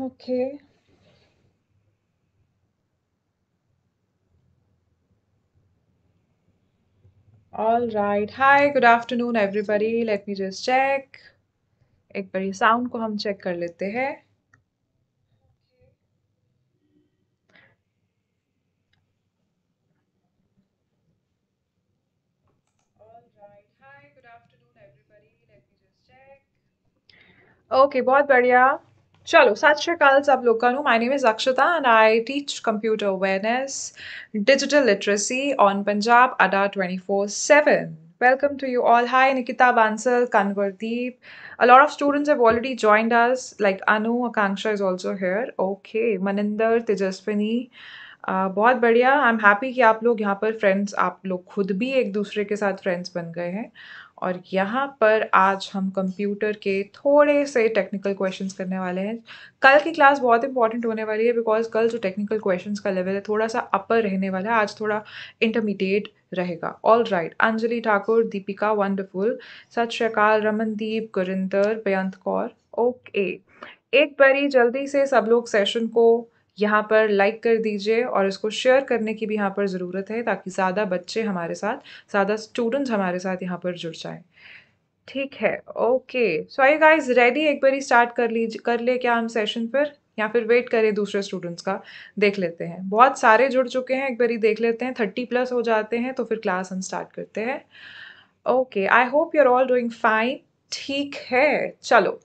Okay. All right. Hi, good afternoon, everybody. Let me just check. एक बार ये sound को हम चेक कर लेते हैं ओके okay, बहुत बढ़िया चलो सत श्रीकाल सब लोगों my name is Akshata and I teach computer awareness digital literacy on Punjab Adda twenty four seven welcome to you all hi Nikita Bansal Kanwardeep a lot of students have already joined us like Anu Akanksha is also here okay Maninder Tejaswini बहुत बढ़िया I am happy कि आप लोग यहाँ पर friends आप लोग खुद भी एक दूसरे के साथ फ्रेंड्स बन गए हैं और यहाँ पर आज हम कंप्यूटर के थोड़े से टेक्निकल क्वेश्चंस करने वाले हैं कल की क्लास बहुत इंपॉर्टेंट होने वाली है बिकॉज कल जो टेक्निकल क्वेश्चंस का लेवल है थोड़ा सा अपर रहने वाला है आज थोड़ा इंटरमीडिएट रहेगा all right Anjali Thakur Deepika wonderful सत श्रीकाल रमनदीप गुरिंदर बेअंत कौर ओके एक बारी जल्दी से सब लोग सेशन को यहाँ पर लाइक कर दीजिए और इसको शेयर करने की भी यहाँ पर ज़रूरत है ताकि ज़्यादा बच्चे हमारे साथ ज़्यादा स्टूडेंट्स हमारे साथ यहाँ पर जुड़ जाएँ ठीक है okay so I guys ready एक बार स्टार्ट कर लीजिए कर ले क्या हम सेशन पर या फिर वेट करें दूसरे स्टूडेंट्स का देख लेते हैं बहुत सारे जुड़ चुके हैं एक बार देख लेते हैं थर्टी प्लस हो जाते हैं तो फिर क्लास हम स्टार्ट करते हैं okay I hope you are all doing fine ठीक है चलो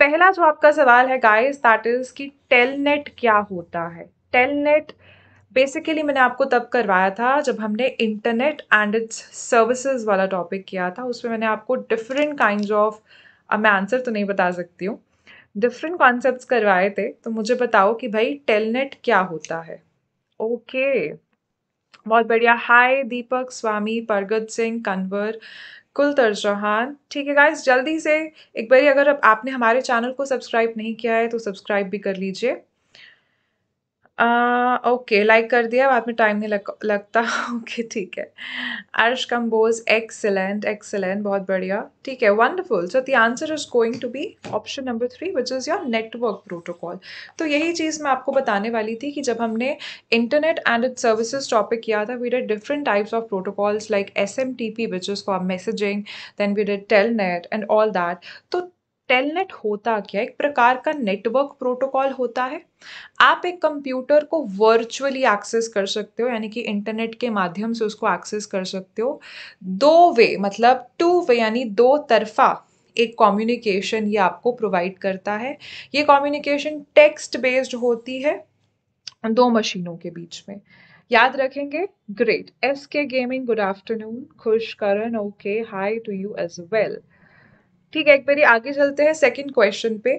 पहला जो आपका सवाल है गाइस दैट इज़ कि टेलनेट क्या होता है टेलनेट बेसिकली मैंने आपको तब करवाया था जब हमने इंटरनेट एंड इट्स सर्विसेज वाला टॉपिक किया था उसमें मैंने आपको डिफरेंट काइंड ऑफ अब मैं आंसर तो नहीं बता सकती हूँ डिफरेंट कॉन्सेप्ट करवाए थे तो मुझे बताओ कि भाई टेलनेट क्या होता है ओके okay. बहुत बढ़िया हाय दीपक स्वामी परगत सिंह कन्वर गुलतर चौहान ठीक है गाइज जल्दी से एक बारी अगर आपने हमारे चैनल को सब्सक्राइब नहीं किया है तो सब्सक्राइब भी कर लीजिए ओके लाइक कर दिया बाद में टाइम नहीं लग, लगता ओके ठीक है अर्श कम्बोज एक्सेलेंट एक्सेलेंट बहुत बढ़िया ठीक है wonderful so the answer is going to be option number three which is your network protocol तो यही चीज़ मैं आपको बताने वाली थी कि जब हमने internet and it services topic किया था we did different types of protocols like S M T P which is for messaging then we did telnet and all that तो टेलनेट होता क्या एक प्रकार का नेटवर्क प्रोटोकॉल होता है आप एक कंप्यूटर को वर्चुअली एक्सेस कर सकते हो यानी कि इंटरनेट के माध्यम से उसको एक्सेस कर सकते हो दो वे मतलब टू वे यानी दो तरफा एक कम्युनिकेशन ये आपको प्रोवाइड करता है ये कम्युनिकेशन टेक्स्ट बेस्ड होती है दो मशीनों के बीच में याद रखेंगे great S K gaming good afternoon Khushkaran okay hi to you as well ठीक है एक बार आगे चलते हैं सेकंड क्वेश्चन पे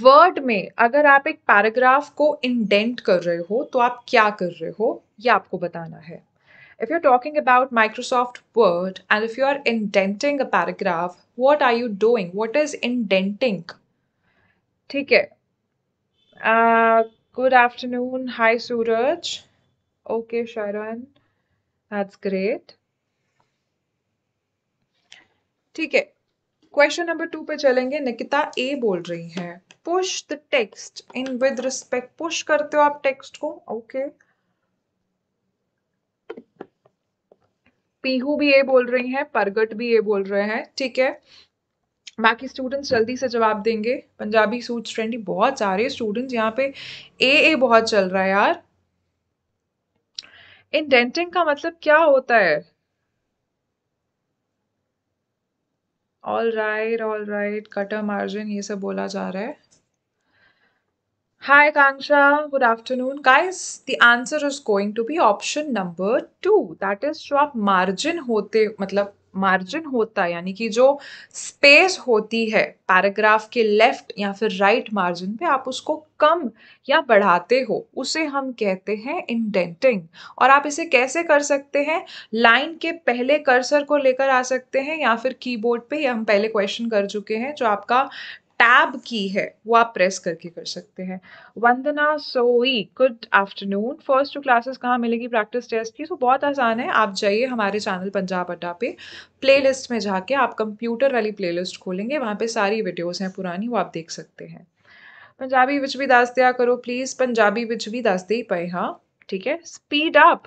वर्ड में अगर आप एक पैराग्राफ को इंडेंट कर रहे हो तो आप क्या कर रहे हो ये आपको बताना है you are talking about Microsoft Word and if you are indenting a paragraph what are you doing What is indenting ठीक है good afternoon hi Suraj okay Sharan that's great ठीक है क्वेश्चन नंबर टू पे चलेंगे निकिता ए बोल रही है push the text in with respect push करते हो आप टेक्स्ट को ओके पीहू भी ये बोल रही है परगट भी ये बोल रहे हैं ठीक है बाकी स्टूडेंट्स जल्दी से जवाब देंगे पंजाबी सूट ट्रेंडी बहुत सारे स्टूडेंट्स यहाँ पे ए ए बहुत चल रहा है यार डेंटिंग का मतलब क्या होता है all right all right gutter margin ये सब बोला जा रहा है hi Kanksha good afternoon guys the answer is going to be option number two that is जो आप मार्जिन होते मतलब मार्जिन होता है यानी कि जो स्पेस होती है पैराग्राफ के लेफ्ट या फिर राइट right मार्जिन पे आप उसको कम या बढ़ाते हो उसे हम कहते हैं इंडेंटिंग और आप इसे कैसे कर सकते हैं लाइन के पहले कर्सर को लेकर आ सकते हैं या फिर कीबोर्ड पे हम पहले क्वेश्चन कर चुके हैं जो आपका टैब की है वो आप प्रेस करके कर सकते हैं Vandana Soi good afternoon first two classes कहाँ मिलेगी प्रैक्टिस टेस्ट की तो बहुत आसान है आप जाइए हमारे चैनल पंजाब अड्डा पे प्लेलिस्ट में जाके आप कंप्यूटर वाली प्लेलिस्ट खोलेंगे वहाँ पे सारी वीडियोस हैं पुरानी वो आप देख सकते हैं पंजाबी विच भी दास दिया करो प्लीज़ पंजाबी विच भी दास दे पाए हाँ ठीक है स्पीड अप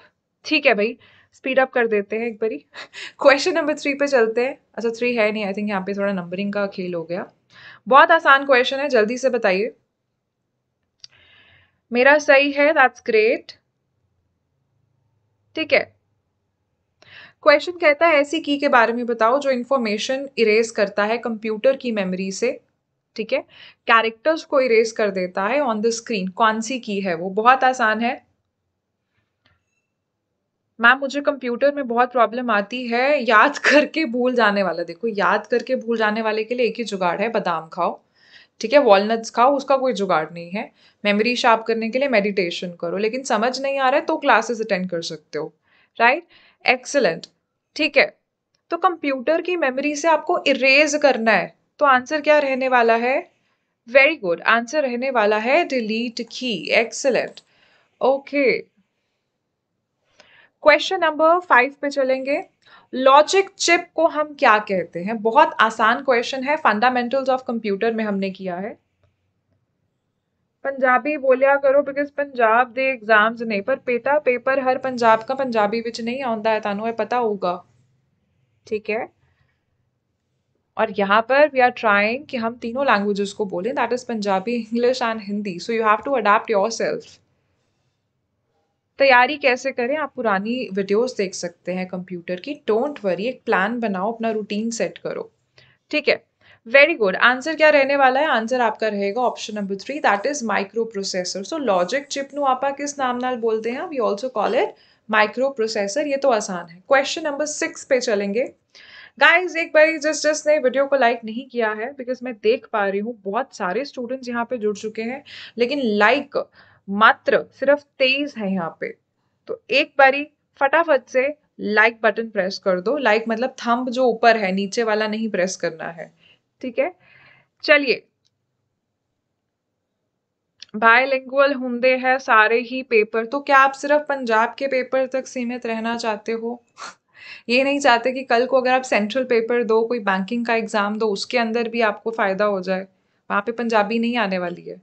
ठीक है भाई स्पीड अप कर देते हैं एक बारी क्वेश्चन नंबर थ्री पे चलते हैं अच्छा थ्री है नहीं आई थिंक यहाँ पे थोड़ा नंबरिंग का खेल हो गया बहुत आसान क्वेश्चन है जल्दी से बताइए मेरा सही है दैट्स ग्रेट ठीक है क्वेश्चन कहता है ऐसी की के बारे में बताओ जो इन्फॉर्मेशन इरेज करता है कंप्यूटर की मेमोरी से ठीक है कैरेक्टर्स को इरेज कर देता है ऑन द स्क्रीन कौन सी की है वो बहुत आसान है मैम मुझे कंप्यूटर में बहुत प्रॉब्लम आती है याद करके भूल जाने वाला देखो याद करके भूल जाने वाले के लिए एक ही जुगाड़ है बादाम खाओ ठीक है वॉलनट्स खाओ उसका कोई जुगाड़ नहीं है मेमोरी शार्प करने के लिए मेडिटेशन करो लेकिन समझ नहीं आ रहा है तो क्लासेस अटेंड कर सकते हो राइट एक्सेलेंट ठीक है तो कंप्यूटर की मेमोरी से आपको इरेज करना है तो आंसर क्या रहने वाला है वेरी गुड आंसर रहने वाला है डिलीट की excellent okay question number five पे चलेंगे लॉजिक चिप को हम क्या कहते हैं बहुत आसान क्वेश्चन है फंडामेंटल्स ऑफ कंप्यूटर में हमने किया है पंजाबी बोलिया करो बिकॉज पंजाब दे एग्जाम्स नहीं पर ਪੇਟਾ पेपर हर पंजाब का पंजाबी विच नहीं आता है ਤੁਹਾਨੂੰ पता होगा ठीक है और यहाँ पर वी आर ट्राइंग कि हम तीनों लैंग्वेजेस को बोलें that is Punjabi English and Hindi so you have to adapt yourself तैयारी कैसे करें आप पुरानी वीडियोस देख सकते हैं कंप्यूटर की डोंट वरी एक प्लान बनाओ अपना रूटीन सेट करो ठीक है वेरी गुड आंसर क्या रहने वाला है आंसर आपका रहेगा option number three that is microprocessor so logic chip नु आप किस नाम नाल बोलते हैं we also call it microprocessor ये तो आसान है क्वेश्चन नंबर सिक्स पे चलेंगे गाइज एक बार जस्ट जस्ट ने वीडियो को लाइक नहीं किया है बिकॉज मैं देख पा रही हूँ बहुत सारे स्टूडेंट्स यहाँ पे जुड़ चुके हैं लेकिन लाइक like, मात्र सिर्फ तेईस है यहाँ पे तो एक बारी फटाफट से लाइक बटन प्रेस कर दो लाइक like मतलब थंब जो ऊपर है नीचे वाला नहीं प्रेस करना है ठीक है चलिए बायलिंगुअल होंगे है सारे ही पेपर तो क्या आप सिर्फ पंजाब के पेपर तक सीमित रहना चाहते हो ये नहीं चाहते कि कल को अगर आप सेंट्रल पेपर दो कोई बैंकिंग का एग्ज़ाम दो उसके अंदर भी आपको फ़ायदा हो जाए वहां पे पंजाबी नहीं आने वाली है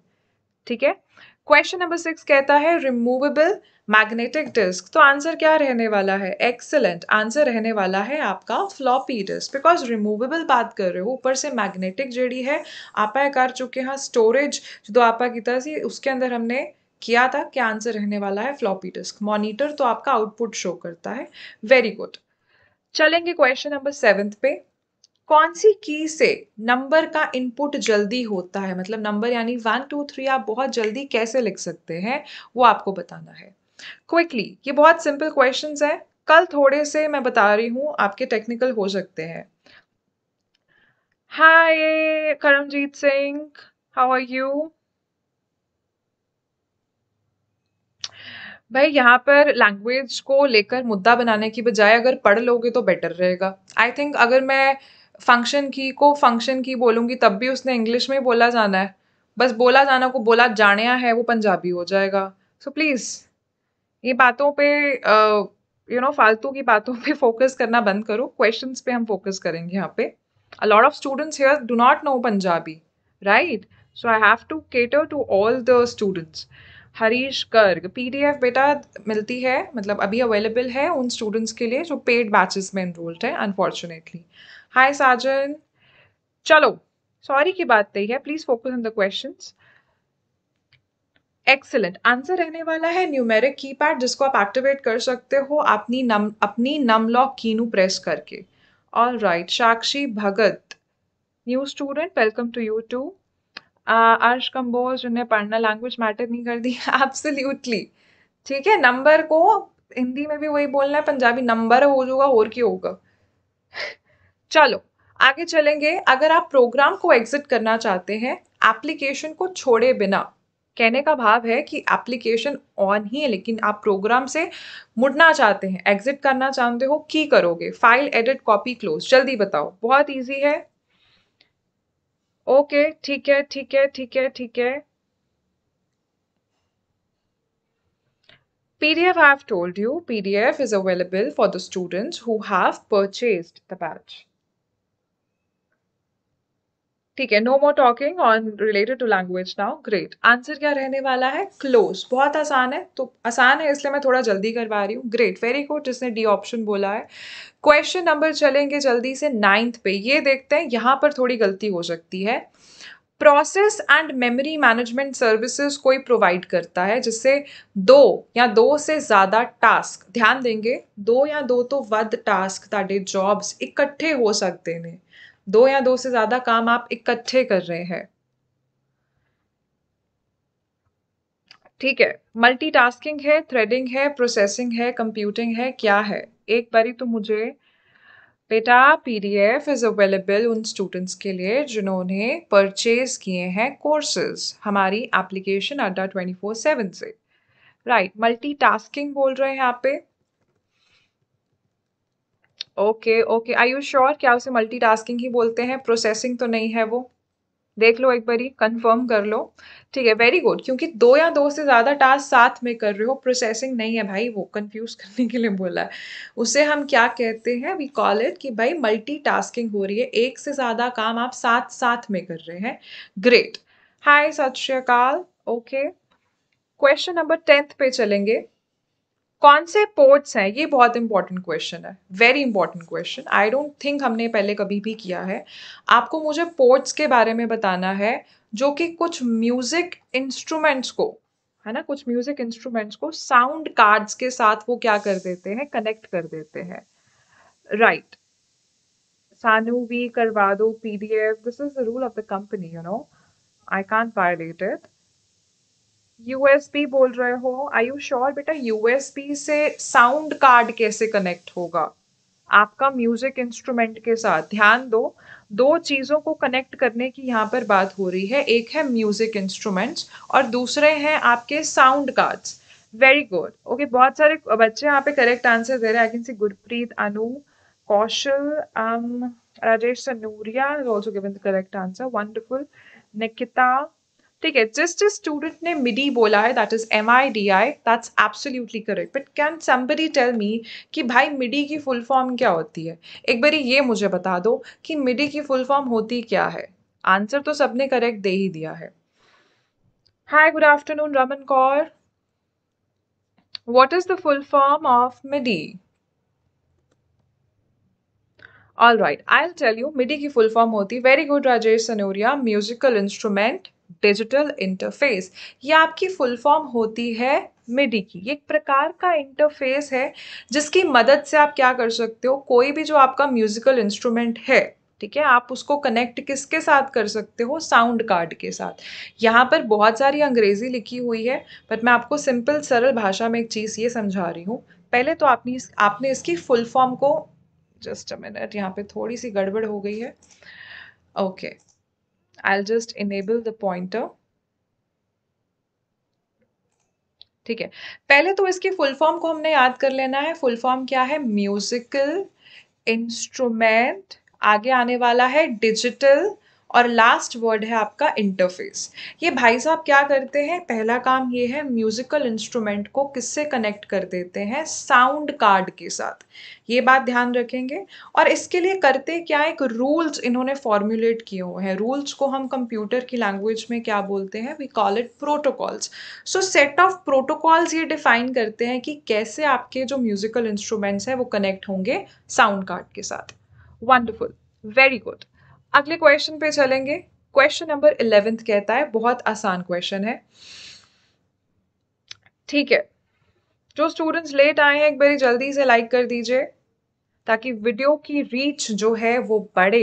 ठीक है क्वेश्चन नंबर सिक्स कहता है रिमूवेबल मैग्नेटिक डिस्क तो आंसर क्या रहने वाला है एक्सेलेंट आंसर रहने वाला है आपका फ्लॉपी डिस्क बिकॉज रिमूवेबल बात कर रहे हो ऊपर से मैग्नेटिक जड़ी है आपा कर चुके हैं स्टोरेज जो तो आपा की तरह से उसके अंदर हमने किया था क्या आंसर रहने वाला है फ्लॉपी डिस्क मॉनिटर तो आपका आउटपुट शो करता है वेरी गुड चलेंगे क्वेश्चन नंबर सेवन्थ पे कौन सी की से नंबर का इनपुट जल्दी होता है मतलब नंबर यानी वन टू थ्री आप बहुत जल्दी कैसे लिख सकते हैं वो आपको बताना है क्विकली ये बहुत सिंपल क्वेश्चंस हैं कल थोड़े से मैं बता रही हूँ आपके टेक्निकल हो सकते हैं hi Karamjeet Singh how are you भाई यहाँ पर लैंग्वेज को लेकर मुद्दा बनाने की बजाय अगर पढ़ लोगे तो बेटर रहेगा आई थिंक अगर मैं फंक्शन की को फंक्शन की बोलूँगी तब भी उसने इंग्लिश में ही बोला जाना है बस बोला जाना को बोला जाने है वो पंजाबी हो जाएगा सो so, प्लीज़ ये बातों पे यू नो फालतू की बातों पे फोकस करना बंद करो क्वेश्चन पे हम फोकस करेंगे यहाँ पे a lot of students here do not know Punjabi right so I have to cater to all the students Harish Garg PDF बेटा मिलती है मतलब अभी अवेलेबल है उन स्टूडेंट्स के लिए जो पेड बैचेस में इनरोल्ड है अनफॉर्चुनेटली हाय साजन चलो सॉरी की बात नहीं है please focus on the question excellent answer रहने वाला है न्यूमेरिक कीपैड जिसको आप एक्टिवेट कर सकते हो अपनी नम अपनी नम लॉक कीनू प्रेस करके all right Sakshi Bhagat new student welcome to you to Arsh Kamboj जिन्हें पढ़ना लैंग्वेज मैटर नहीं कर दी एब्सोल्युटली ठीक है नंबर को हिंदी में भी वही बोलना है पंजाबी नंबर हो जाऊगा और क्यों होगा चलो आगे चलेंगे अगर आप प्रोग्राम को एग्जिट करना चाहते हैं एप्लीकेशन को छोड़े बिना कहने का भाव है कि एप्लीकेशन ऑन ही है लेकिन आप प्रोग्राम से मुड़ना चाहते हैं एग्जिट करना चाहते हो की करोगे फाइल एडिट कॉपी क्लोज जल्दी बताओ बहुत ईजी है ओके ठीक है ठीक है ठीक है ठीक है PDF have told you, PDF is available for the students who have purchased the batch. ठीक है no more talking on related to language now great answer क्या रहने वाला है क्लोज बहुत आसान है तो आसान है इसलिए मैं थोड़ा जल्दी करवा रही हूँ ग्रेट वेरी गुड जिसने डी ऑप्शन बोला है क्वेश्चन नंबर चलेंगे जल्दी से नाइन्थ पे ये देखते हैं यहाँ पर थोड़ी गलती हो सकती है process and memory management services कोई प्रोवाइड करता है जिससे दो या दो से ज़्यादा टास्क ध्यान देंगे दो या दो तो वध टास्क ताडे जॉब्स इकट्ठे हो सकते हैं दो या दो से ज़्यादा काम आप इकट्ठे कर रहे हैं ठीक है मल्टीटास्किंग है थ्रेडिंग है प्रोसेसिंग है कंप्यूटिंग है क्या है एक बारी तो मुझे बेटा पीडीएफ इज़ अवेलेबल उन स्टूडेंट्स के लिए जिन्होंने परचेज़ किए हैं कोर्सेज हमारी application Adda twenty four seven से राइट मल्टीटास्किंग बोल रहे हैं यहाँ पे okay okay I you sure क्या उसे मल्टीटास्किंग ही बोलते हैं प्रोसेसिंग तो नहीं है वो देख लो एक बारी कंफर्म कर लो ठीक है वेरी गुड क्योंकि दो या दो से ज़्यादा टास्क साथ में कर रहे हो प्रोसेसिंग नहीं है भाई वो कंफ्यूज करने के लिए बोला है उसे हम क्या कहते हैं वी कॉल इट कि भाई मल्टीटास्किंग हो रही है एक से ज़्यादा काम आप साथ साथ में कर रहे हैं ग्रेट हाय सत श्रीकाल ओके क्वेश्चन नंबर टेंथ पे चलेंगे कौन से पोर्ट्स हैं ये बहुत इंपॉर्टेंट क्वेश्चन है very important question I don't think हमने पहले कभी भी किया है आपको मुझे पोर्ट्स के बारे में बताना है जो कि कुछ म्यूज़िक इंस्ट्रूमेंट्स को है ना कुछ म्यूज़िक इंस्ट्रूमेंट्स को साउंड कार्ड्स के साथ वो क्या कर देते हैं कनेक्ट कर देते हैं राइट right. सानू भी करवा दो P D F this is the rule of the company you know I can't violate it USB बोल रहे हो आई यू श्योर बेटा यूएसबी से साउंड कार्ड कैसे कनेक्ट होगा आपका म्यूजिक इंस्ट्रूमेंट के साथ ध्यान दो दो चीज़ों को कनेक्ट करने की यहाँ पर बात हो रही है एक है म्यूजिक इंस्ट्रूमेंट्स और दूसरे हैं आपके sound cards very good okay बहुत सारे बच्चे यहाँ पे करेक्ट आंसर दे रहे हैं I can see Gurpreet Anu Kaushal Rajesh Sanuria also given the correct answer wonderful Nikita ठीक है जिस स्टूडेंट ने मिडी बोला है that is M I D I that's absolutely correct but can somebody tell me कि भाई मिडी की फुल फॉर्म क्या होती है एक बार ये मुझे बता दो कि मिडी की फुल फॉर्म होती क्या है आंसर तो सबने करेक्ट दे ही दिया है hi good afternoon Raman Kaur what is the full form of MIDI? All right, I'll tell you MIDI की फुल फॉर्म होती very good Rajesh Sanoria musical instrument digital interface ये आपकी फुल फॉर्म होती है मिडी की एक प्रकार का इंटरफेस है जिसकी मदद से आप क्या कर सकते हो कोई भी जो आपका म्यूजिकल इंस्ट्रूमेंट है ठीक है आप उसको कनेक्ट किसके साथ कर सकते हो साउंड कार्ड के साथ यहाँ पर बहुत सारी अंग्रेज़ी लिखी हुई है बट मैं आपको सिंपल सरल भाषा में एक चीज़ ये समझा रही हूँ पहले तो आपने आपने इसकी फुल फॉर्म को जस्ट अ मिनट यहाँ पे थोड़ी सी गड़बड़ हो गई है okay okay. I'll just enable the pointer. ठीक है पहले तो इसकी फुल फॉर्म को हमने याद कर लेना है फुल फॉर्म क्या है म्यूजिकल इंस्ट्रूमेंट आगे आने वाला है डिजिटल और लास्ट वर्ड है आपका इंटरफेस ये भाई साहब क्या करते हैं पहला काम ये है म्यूज़िकल इंस्ट्रूमेंट को किससे कनेक्ट कर देते हैं साउंड कार्ड के साथ ये बात ध्यान रखेंगे और इसके लिए करते क्या एक रूल्स इन्होंने फॉर्मुलेट किए हुए हैं रूल्स को हम कंप्यूटर की लैंग्वेज में क्या बोलते हैं we call it protocols so set of protocols ये डिफाइन करते हैं कि कैसे आपके जो म्यूज़िकल इंस्ट्रूमेंट्स हैं वो कनेक्ट होंगे साउंड कार्ड के साथ वंडरफुल वेरी गुड अगले क्वेश्चन पे चलेंगे क्वेश्चन नंबर इलेवेंथ कहता है बहुत आसान क्वेश्चन है ठीक है जो स्टूडेंट्स लेट आए हैं एक बारी जल्दी से लाइक कर दीजिए ताकि वीडियो की रीच जो है वो बढ़े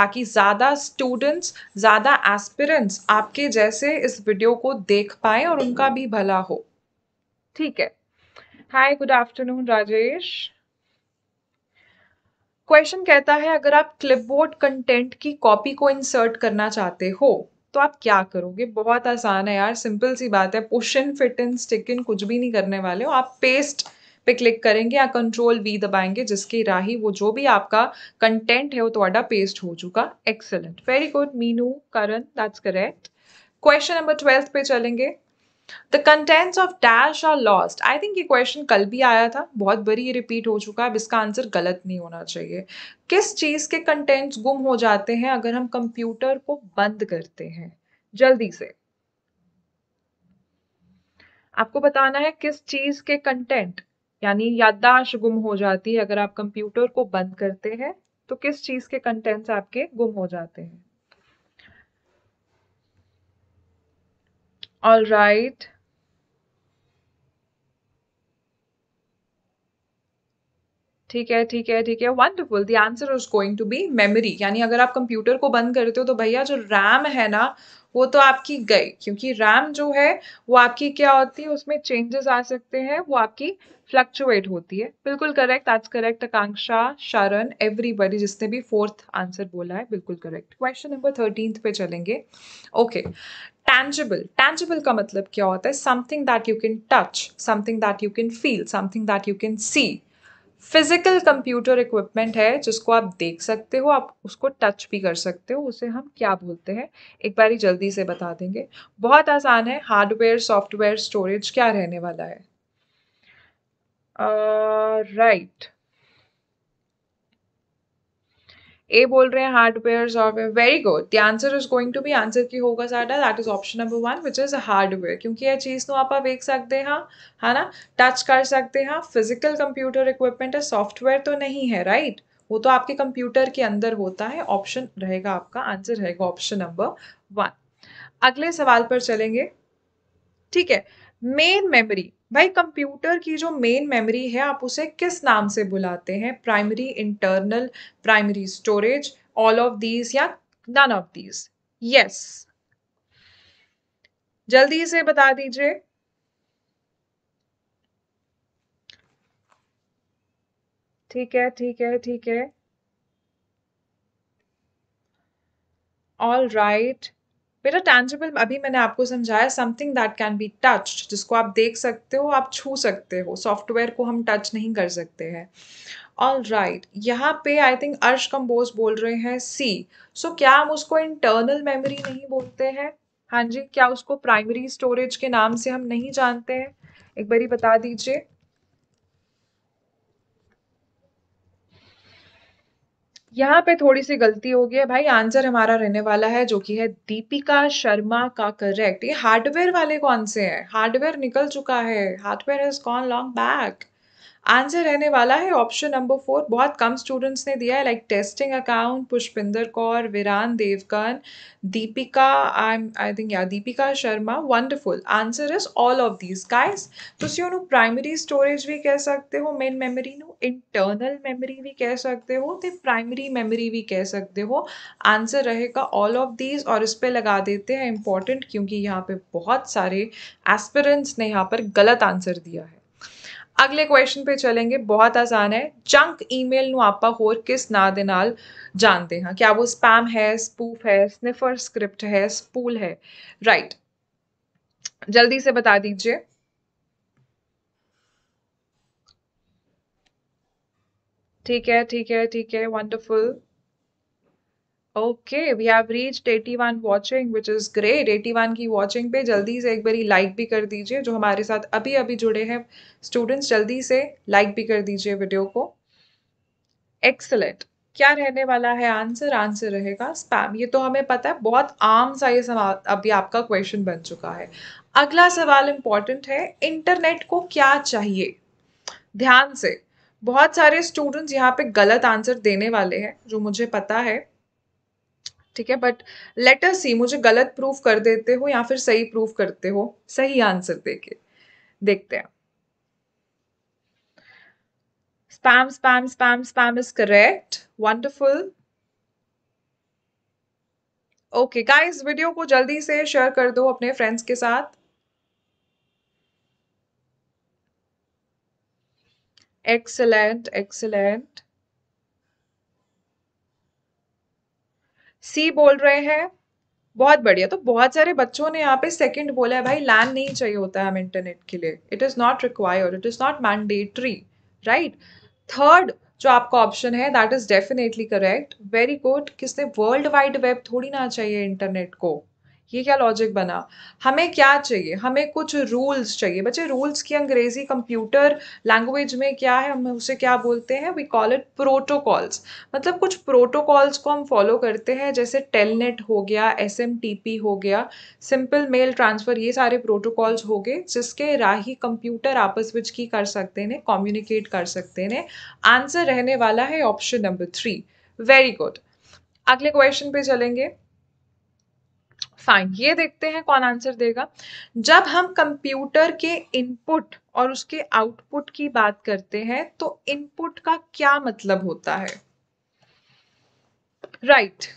ताकि ज़्यादा स्टूडेंट्स ज़्यादा एस्पिरेंट्स आपके जैसे इस वीडियो को देख पाए और उनका भी भला हो ठीक है hi good afternoon Rajesh question कहता है अगर आप क्लिपबोर्ड कंटेंट की कॉपी को इंसर्ट करना चाहते हो तो आप क्या करोगे बहुत आसान है यार सिंपल सी बात है पुशन फिट इन स्टिक इन कुछ भी नहीं करने वाले हो आप पेस्ट पे क्लिक करेंगे या कंट्रोल वी दबाएंगे जिसके राही वो जो भी आपका कंटेंट है वो थोड़ा पेस्ट हो चुका excellent very good Meenu Karan that's correct question number twelfth पे चलेंगे the contents of dash are lost I think ये क्वेश्चन कल भी आया था बहुत बड़ी रिपीट हो चुका है अब इसका आंसर गलत नहीं होना चाहिए किस चीज़ के कंटेंट्स गुम हो जाते हैं अगर हम कंप्यूटर को बंद करते हैं जल्दी से आपको बताना है किस चीज़ के कंटेंट यानी याददाश्त गुम हो जाती है अगर आप कंप्यूटर को बंद करते हैं तो किस चीज़ के कंटेंट्स आपके गुम हो जाते हैं All right. ठीक है ठीक है ठीक है wonderful the answer is going to be memory यानी अगर आप कंप्यूटर को बंद करते हो तो भैया जो रैम है ना वो तो आपकी गई क्योंकि रैम जो है वो आपकी क्या होती है उसमें चेंजेस आ सकते हैं वो आपकी फ्लक्चुएट होती है बिल्कुल करेक्ट आज करेक्ट आकांक्षा शरण एवरीबडी जिसने भी फोर्थ आंसर बोला है बिल्कुल करेक्ट क्वेश्चन नंबर थर्टीन पे चलेंगे ओके tangible tangible का मतलब क्या होता है something that you can touch something that you can feel something that you can see physical computer equipment है जिसको आप देख सकते हो आप उसको टच भी कर सकते हो उसे हम क्या बोलते हैं एक ही जल्दी से बता देंगे बहुत आसान है हार्डवेयर सॉफ्टवेयर स्टोरेज क्या रहने वाला है राइट uh, right. ए बोल रहे हैं hardware software very good the answer is going to be answer की होगा ਸਾਡਾ that is option number one which is hardware यह चीज़ तो आप देख सकते हैं हाँ, है ना टच कर सकते हैं फिजिकल कंप्यूटर इक्विपमेंट है सॉफ्टवेयर तो नहीं है राइट right? वो तो आपके कंप्यूटर के अंदर होता है ऑप्शन रहेगा आपका आंसर रहेगा ऑप्शन नंबर वन अगले सवाल पर चलेंगे ठीक है मेन मेमोरी भाई कंप्यूटर की जो मेन मेमोरी है आप उसे किस नाम से बुलाते हैं primary internal primary storage all of these या नन ऑफ दीज यस जल्दी से बता दीजिए ठीक है ठीक है ठीक है ऑल राइट right. बेटा टेंजिबल अभी मैंने आपको समझाया something that can be touched जिसको आप देख सकते हो आप छू सकते हो सॉफ्टवेयर को हम टच नहीं कर सकते हैं ऑल राइट right. यहाँ पे आई थिंक अर्श कम्बोज बोल रहे हैं सी सो so, क्या हम उसको इंटरनल मेमोरी नहीं बोलते हैं हाँ जी क्या उसको प्राइमरी स्टोरेज के नाम से हम नहीं जानते हैं एक बारी बता दीजिए यहाँ पे थोड़ी सी गलती हो गई है भाई आंसर हमारा रहने वाला है जो कि है दीपिका शर्मा का करेक्ट ये हार्डवेयर वाले कौन से हैं हार्डवेयर निकल चुका है hardware is gone long back answer रहने वाला है ऑप्शन नंबर फोर बहुत कम स्टूडेंट्स ने दिया है like testing account Pushpinder Kaur Veeran Devkan Deepika I am I think या Deepika Sharma wonderful answer is all of these guys तुम उन्होंने प्राइमरी स्टोरेज भी कह सकते हो मेन मेमोरी ਨੂੰ इंटरनल मेमरी भी कह सकते हो तो प्राइमरी मेमरी भी कह सकते हो आंसर रहेगा ऑल ऑफ दीज और इस पर लगा देते हैं इंपॉर्टेंट क्योंकि यहाँ पे बहुत सारे एस्पिरेंट्स ने यहाँ पर गलत आंसर दिया है अगले क्वेश्चन पे चलेंगे बहुत आसान है जंक ईमेल नु आप होर किस नाँ के नाल जानते हैं क्या वो स्पैम है स्पूफ है स्निफर स्क्रिप्ट है स्पूल है राइट जल्दी से बता दीजिए ठीक है ठीक है ठीक है wonderful okay we have reached 81 watching which is great 81 की वाचिंग पे जल्दी से एक बारी लाइक भी कर दीजिए जो हमारे साथ अभी अभी जुड़े हैं स्टूडेंट्स जल्दी से लाइक भी कर दीजिए वीडियो को एक्सलेंट क्या रहने वाला है आंसर आंसर रहेगा स्पैम ये तो हमें पता है बहुत आम सा ये सवाल अभी आपका क्वेश्चन बन चुका है अगला सवाल इम्पॉर्टेंट है इंटरनेट को क्या चाहिए ध्यान से बहुत सारे स्टूडेंट्स यहाँ पे गलत आंसर देने वाले हैं जो मुझे पता है ठीक है बट लेटर सी मुझे गलत प्रूफ कर देते हो या फिर सही प्रूफ करते हो सही आंसर देके देखते हैं spam spam spam spam is correct wonderful okay guys video को जल्दी से शेयर कर दो अपने फ्रेंड्स के साथ एक्सलेंट एक्सलेंट सी बोल रहे हैं बहुत बढ़िया तो बहुत सारे बच्चों ने यहाँ पे सेकंड बोला है भाई लैंड नहीं चाहिए होता है हम इंटरनेट के लिए it is not required it is not mandatory right third जो आपका ऑप्शन है that is definitely correct very good किसने वर्ल्ड वाइड वेब थोड़ी ना चाहिए इंटरनेट को ये क्या लॉजिक बना हमें क्या चाहिए हमें कुछ रूल्स चाहिए बच्चे रूल्स की अंग्रेज़ी कंप्यूटर लैंग्वेज में क्या है हम उसे क्या बोलते हैं वी कॉल इट प्रोटोकॉल्स मतलब कुछ प्रोटोकॉल्स को हम फॉलो करते हैं जैसे टेलनेट हो गया एस हो गया सिंपल मेल ट्रांसफ़र ये सारे प्रोटोकॉल्स हो गए जिसके राही कंप्यूटर आपस विच की कर सकते हैं कम्युनिकेट कर सकते हैं आंसर रहने वाला है option number three very good अगले क्वेश्चन पे चलेंगे फाइन ये देखते हैं कौन आंसर देगा जब हम कंप्यूटर के इनपुट और उसके आउटपुट की बात करते हैं तो इनपुट का क्या मतलब होता है राइट right.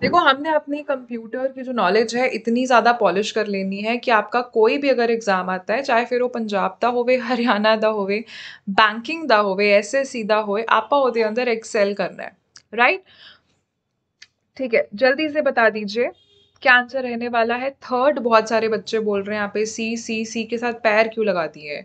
देखो हमने अपनी कंप्यूटर की जो नॉलेज है इतनी ज़्यादा पॉलिश कर लेनी है कि आपका कोई भी अगर एग्ज़ाम आता है ਚਾਹੇ ਫਿਰ ਉਹ ਪੰਜਾਬ ਦਾ ਹੋਵੇ ਹਰਿਆਣਾ होवे बैंकिंग होवे एस एस सी ਦਾ ਹੋਵੇ ਆਪਾਂ ਉਹਦੇ अंदर एक्सेल करना है राइट ठीक है जल्दी से बता दीजिए क्या आंसर रहने वाला है थर्ड बहुत सारे बच्चे बोल रहे हैं यहाँ पे सी सी सी के साथ पैर क्यों लगाती है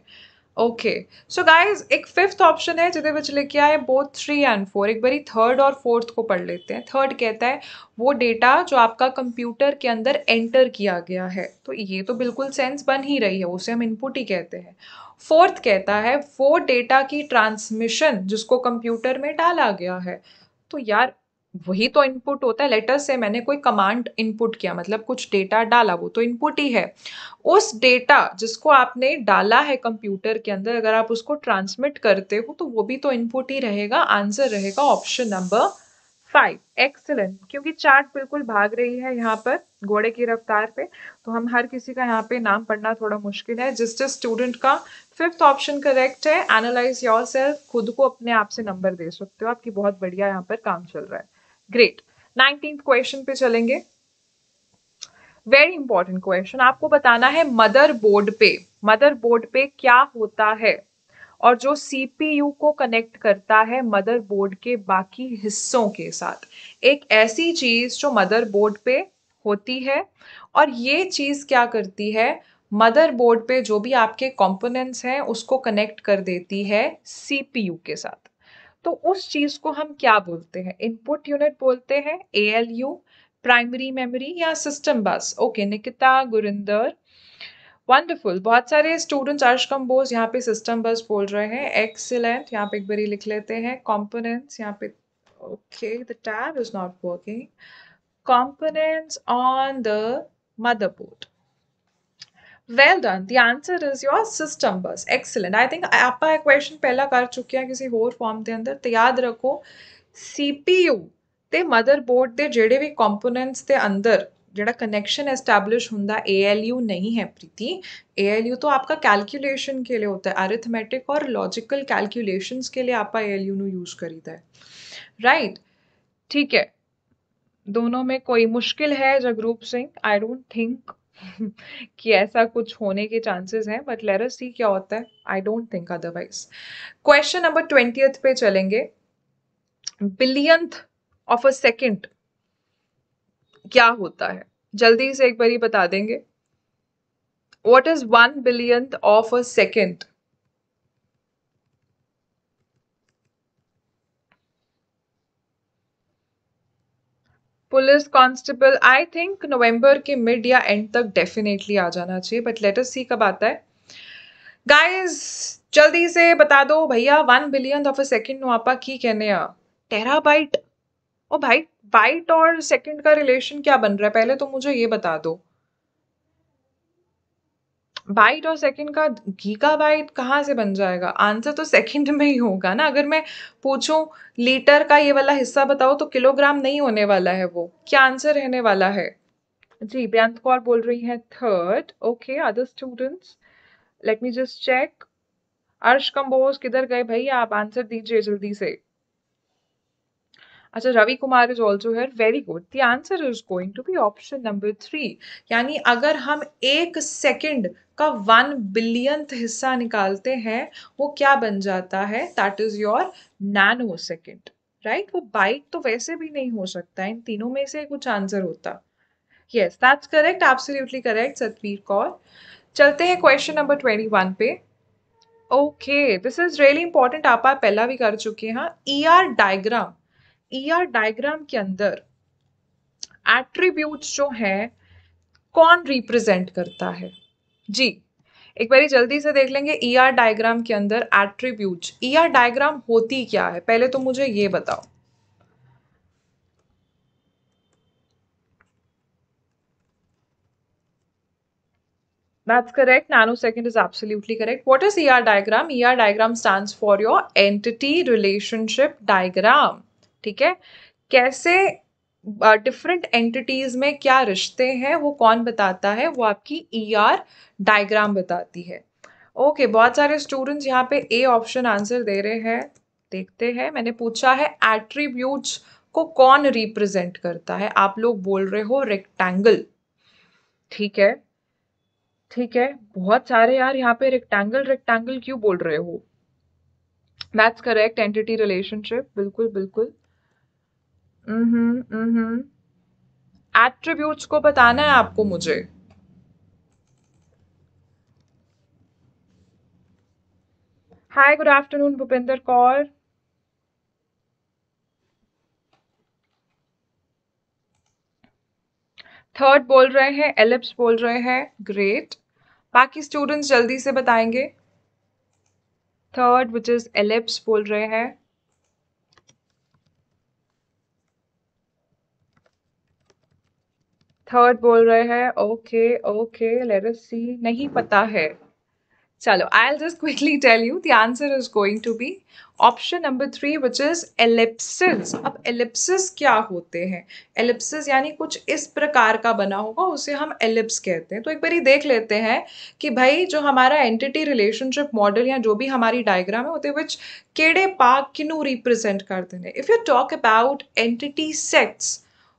ओके सो गाइस एक फिफ्थ ऑप्शन है जिदे विच लेके आए बोथ थ्री एंड फोर एक बारी थर्ड और फोर्थ को पढ़ लेते हैं थर्ड कहता है वो डेटा जो आपका कंप्यूटर के अंदर एंटर किया गया है तो ये तो बिल्कुल सेंस बन ही रही है उसे हम इनपुट ही कहते हैं फोर्थ कहता है वो डेटा की ट्रांसमिशन जिसको कंप्यूटर में डाला गया है तो यार वही तो इनपुट होता है लेटर से मैंने कोई कमांड इनपुट किया मतलब कुछ डेटा डाला वो तो इनपुट ही है उस डेटा जिसको आपने डाला है कंप्यूटर के अंदर अगर आप उसको ट्रांसमिट करते हो तो वो भी तो इनपुट ही रहेगा आंसर रहेगा ऑप्शन नंबर फाइव एक्सेलेंट क्योंकि चार्ट बिल्कुल भाग रही है यहाँ पर घोड़े की रफ्तार पे तो हम हर किसी का यहाँ पे नाम पढ़ना थोड़ा मुश्किल है जिस जिस स्टूडेंट का फिफ्थ ऑप्शन करेक्ट है एनालाइज योर खुद को अपने आप से नंबर दे सकते हो आपकी बहुत बढ़िया यहाँ पर काम चल रहा है ग्रेट नाइनटीन क्वेश्चन पे चलेंगे वेरी इंपॉर्टेंट क्वेश्चन आपको बताना है मदर बोर्ड पे मदर बोर्ड पे क्या होता है और जो सीपीयू को कनेक्ट करता है मदर बोर्ड के बाकी हिस्सों के साथ एक ऐसी चीज जो मदर बोर्ड पे होती है और ये चीज क्या करती है मदर बोर्ड पे जो भी आपके कंपोनेंट्स हैं उसको कनेक्ट कर देती है सीपीयू के साथ तो उस चीज को हम क्या बोलते हैं इनपुट यूनिट बोलते हैं A L U primary memory या system bus okay Nikita Gurinder wonderful बहुत सारे स्टूडेंट्स अर्श कम्बोज यहाँ पे सिस्टम बस बोल रहे हैं एक्सिलेंट यहाँ पे एक बारी लिख लेते हैं कॉम्पोनेंट्स यहाँ पे okay the tab is not working components on the motherboard well done the answer is your system bus excellent I think आप क्वेश्चन पहला कर चुके हैं किसी होर फॉर्म के अंदर तो याद रखो सी पी यू तो मदरबोर्ड के ਯੂ भी कॉम्पोनेंट्स के अंदर ਵੀ कनैक्शन ਦੇ ਅੰਦਰ ए एल यू नहीं है प्रीति ए एल यू तो आपका कैलकुलेशन के लिए होता है अरिथमेटिक और लॉजिकल कैलकुलेशंस के लिए आप एल यू नूज करीदा है राइट ठीक है दोनों में कोई मुश्किल है Jagroop Singh I don't think कि ऐसा कुछ होने के चांसेस हैं बट लेट अस सी क्या होता है I don't think otherwise question number twenty पे चलेंगे बिलियंथ ऑफ अ सेकेंड क्या होता है जल्दी से एक बार ही बता देंगे what is one billionth of a second police constable I think November के मिड या एंड तक डेफिनेटली आ जाना चाहिए बट लेट अस सी कब आता है गाइस जल्दी से बता दो भैया one billion of a second no आपा की कहने आ बाइट ओ भाई बाइट और सेकंड का रिलेशन क्या बन रहा है पहले तो मुझे ये बता दो बाइट और सेकंड का गीगा बाइट कहाँ से बन जाएगा आंसर तो सेकंड में ही होगा ना अगर मैं पूछूं लीटर का ये वाला हिस्सा बताओ तो किलोग्राम नहीं होने वाला है वो क्या आंसर रहने वाला है जी बेअंत कौर बोल रही है third okay other students let me just check Arsh Kamboj किधर गए भाई आप आंसर दीजिए जल्दी से अच्छा Ravi Kumar is also here very good the answer is going to be option number three यानी अगर हम एक सेकेंड का वन बिलियंथ हिस्सा निकालते हैं वो क्या बन जाता है that is your nanosecond right वो बाइट तो वैसे भी नहीं हो सकता इन तीनों में से कुछ आंसर होता yes that's correct absolutely correct Satveer Kaur चलते हैं क्वेश्चन नंबर ट्वेंटी वन पे okay this is really important आप पहला भी कर चुके हैं E R diagram E ER diagram के अंदर एट्रीब्यूट्स जो है कौन रिप्रेजेंट करता है जी एक बार जल्दी से देख लेंगे ई ER डायग्राम के अंदर एट्रीब्यूट ई ER डायग्राम होती क्या है पहले तो मुझे ये बताओ That's correct. Nanosecond is absolutely correct. What is ER diagram? ER diagram stands for your entity relationship diagram. ठीक है कैसे डिफरेंट uh, एंटिटीज में क्या रिश्ते हैं वो कौन बताता है वो आपकी ई आर डायग्राम बताती है ओके okay, बहुत सारे स्टूडेंट्स यहाँ पे ए ऑप्शन आंसर दे रहे हैं देखते हैं मैंने पूछा है एट्रीब्यूट्स को कौन रिप्रेजेंट करता है आप लोग बोल रहे हो रेक्टेंगल ठीक है ठीक है बहुत सारे यार यहाँ पे रेक्टेंगल रेक्टेंगल क्यों बोल रहे हो दैट्स करेक्ट एंटिटी रिलेशनशिप बिल्कुल बिल्कुल एट्रीब्यूट्स mm-hmm, mm-hmm. को बताना है आपको मुझे hi good afternoon Bhupendra Kaur third बोल रहे हैं एलिप्स बोल रहे हैं ग्रेट बाकी स्टूडेंट्स जल्दी से बताएंगे थर्ड विच इज़ एलिप्स बोल रहे हैं थर्ड बोल रहे हैं okay okay let us see नहीं पता है चलो I'll just quickly tell you the answer is going to be option number three which is ellipsis अब एलिप्सिस क्या होते हैं एलिप्सिस यानी कुछ इस प्रकार का बना होगा उसे हम एलिप्स कहते हैं तो एक बार ही देख लेते हैं कि भाई जो हमारा एंटिटी रिलेशनशिप मॉडल या जो भी हमारी डायग्राम है होते विच केड़े पाक किनू रिप्रेजेंट करते हैं if you talk about entity sets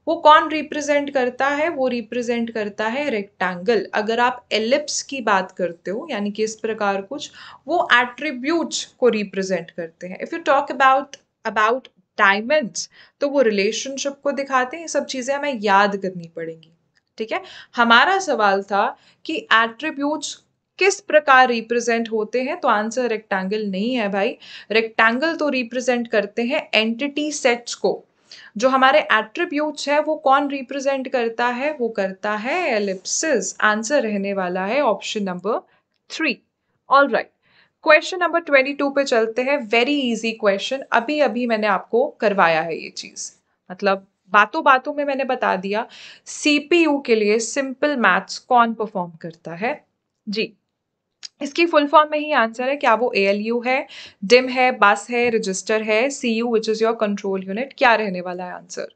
वो कौन रिप्रेजेंट करता है वो रिप्रेजेंट करता है रेक्टेंगल अगर आप एलिप्स की बात करते हो यानी कि इस प्रकार कुछ वो एट्रीब्यूट्स को रिप्रेजेंट करते हैं if you talk about about diamonds तो वो रिलेशनशिप को दिखाते हैं ये सब चीज़ें हमें याद करनी पड़ेंगी ठीक है हमारा सवाल था कि एट्रीब्यूट्स किस प्रकार रिप्रेजेंट होते हैं तो आंसर रेक्टेंगल नहीं है भाई रेक्टेंगल तो रिप्रेजेंट करते हैं एंटिटी सेट्स को जो हमारे एट्रीब्यूट्स है वो कौन रिप्रेजेंट करता है वो करता है एलिप्सिस आंसर रहने वाला है option number three all right question number twenty two पे चलते हैं वेरी इजी क्वेश्चन अभी अभी मैंने आपको करवाया है ये चीज़ मतलब बातों बातों में मैंने बता दिया सीपीयू के लिए सिंपल मैथ्स कौन परफॉर्म करता है जी इसकी फुल फॉर्म में ही आंसर है क्या वो ए है डिम है बस है रजिस्टर है C U which is your control unit क्या रहने वाला है आंसर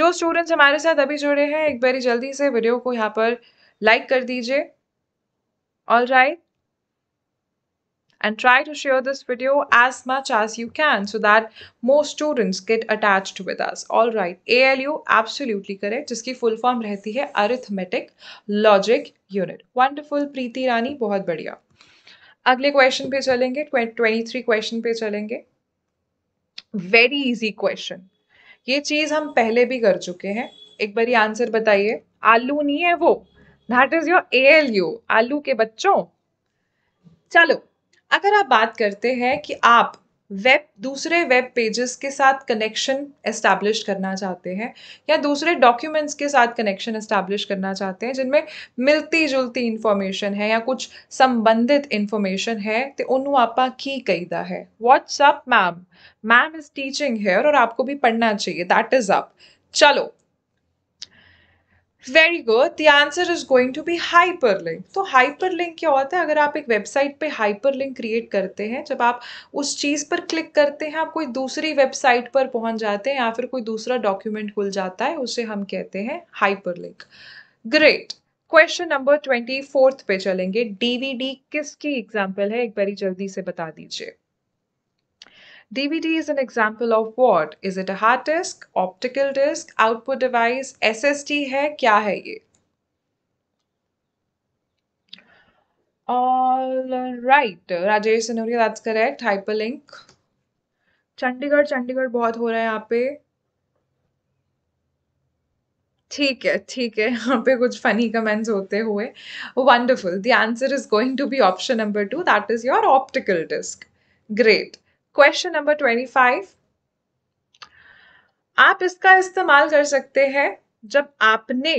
जो स्टूडेंट्स हमारे साथ अभी जुड़े हैं एक बार जल्दी से वीडियो को यहाँ पर लाइक कर दीजिए all right and try to share this video as much as you can so that more students get attached with us. All right, ALU absolutely correct. जिसकी फुल फॉर्म रहती है arithmetic logic unit wonderful Preeti Rani बहुत बढ़िया अगले question पे चलेंगे twenty three question पे चलेंगे वेरी इजी क्वेश्चन ये चीज़ हम पहले भी कर चुके हैं एक बारी आंसर बताइए आलू नहीं है वो that is your A L U आलू के बच्चों चलो अगर आप बात करते हैं कि आप वेब दूसरे वेब पेजेस के साथ कनेक्शन एस्टैब्लिश करना चाहते हैं या दूसरे डॉक्यूमेंट्स के साथ कनेक्शन एस्टैब्लिश करना चाहते हैं जिनमें मिलती जुलती इन्फॉर्मेशन है या कुछ संबंधित इन्फॉर्मेशन है तो उन्होंने आपा की कहीदा है what's up ma'am ma'am is teaching here और आपको भी पढ़ना चाहिए दैट इज़ अप चलो very good the answer is going to be hyperlink तो हाइपर लिंक क्या होता है अगर आप एक वेबसाइट पे हाइपर लिंक क्रिएट करते हैं जब आप उस चीज़ पर क्लिक करते हैं आप कोई दूसरी वेबसाइट पर पहुंच जाते हैं या फिर कोई दूसरा डॉक्यूमेंट खुल जाता है उसे हम कहते हैं hyperlink great question number twenty fourth पे चलेंगे डीवीडी किसकी एग्जाम्पल है एक बारी जल्दी से बता दीजिए DVD is an example of what? Is it a hard disk, optical disk, output device, SSD है क्या है ये All right, Rajesh Sinoria, that's correct. Hyperlink. Chandigarh, Chandigarh, बहुत हो रहा है यहाँ पे ठीक है ठीक है यहाँ पे कुछ फनी कमेंट्स होते हुए wonderful the answer is going to be option number two that is your optical disc great question number twenty five आप इसका इस्तेमाल कर सकते हैं जब आपने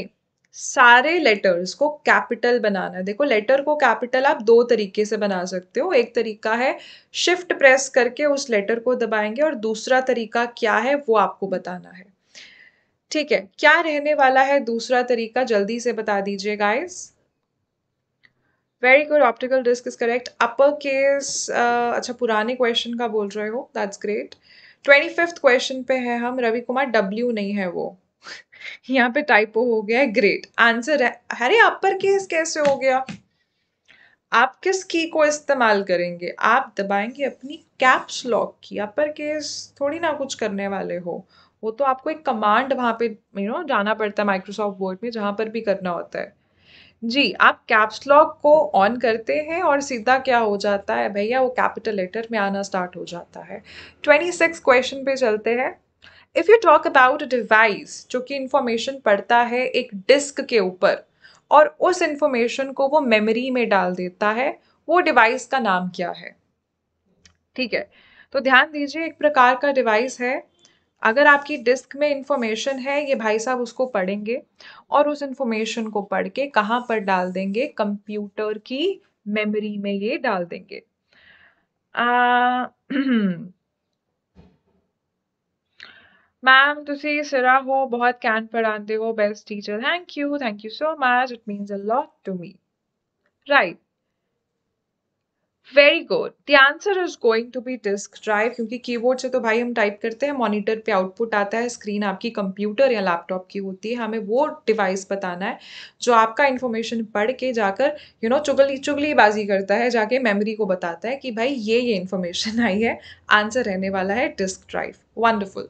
सारे लेटर्स को कैपिटल बनाना है देखो लेटर को कैपिटल आप दो तरीके से बना सकते हो एक तरीका है शिफ्ट प्रेस करके उस लेटर को दबाएंगे और दूसरा तरीका क्या है वो आपको बताना है ठीक है क्या रहने वाला है दूसरा तरीका जल्दी से बता दीजिए guys very good optical disc is correct upper case अच्छा पुराने क्वेश्चन का बोल रहे हो that's great twenty fifth question पे है हम रवि कुमार डब्ल्यू नहीं है वो यहाँ पे टाइपो हो गया है ग्रेट आंसर है अरे अपर केस कैसे हो गया आप किस की को इस्तेमाल करेंगे आप दबाएंगे अपनी कैप्स लॉक की अपर केस थोड़ी ना कुछ करने वाले हो वो तो आपको एक कमांड वहाँ पे यू नो जाना पड़ता है माइक्रोसॉफ्ट वर्ड में जहाँ पर भी करना होता है जी, आप कैप्स लॉक को ऑन करते हैं और सीधा क्या हो जाता है भैया वो कैपिटल लेटर में आना स्टार्ट हो जाता है। ट्वेंटी सिक्स क्वेश्चन पे चलते हैं। If you talk about device जो कि इन्फॉर्मेशन पढ़ता है एक डिस्क के ऊपर और उस इन्फॉर्मेशन को वो मेमोरी में डाल देता है, वो डिवाइस का नाम क्या है? ठीक है, तो ध्यान दीजिए एक प्रकार का डिवाइस है अगर आपकी डिस्क में इंफॉर्मेशन है ये भाई साहब उसको पढ़ेंगे और उस इंफॉर्मेशन को पढ़ के कहाँ पर डाल देंगे कंप्यूटर की मेमोरी में ये डाल देंगे मैम ਤੁਸੀਂ सिरा हो बहुत कैन पढ़ाते हो best teacher thank you thank you so much it means a lot to me right very good the answer is going to be disk drive क्योंकि कीबोर्ड से तो भाई हम टाइप करते हैं मॉनिटर पे आउटपुट आता है स्क्रीन आपकी कंप्यूटर या लैपटॉप की होती है हमें वो डिवाइस बताना है जो आपका इन्फॉर्मेशन पढ़ के जाकर यू नो चुगली चुगली बाजी करता है जाके मेमोरी को बताता है कि भाई ये ये इन्फॉर्मेशन आई है आंसर रहने वाला है disk drive wonderful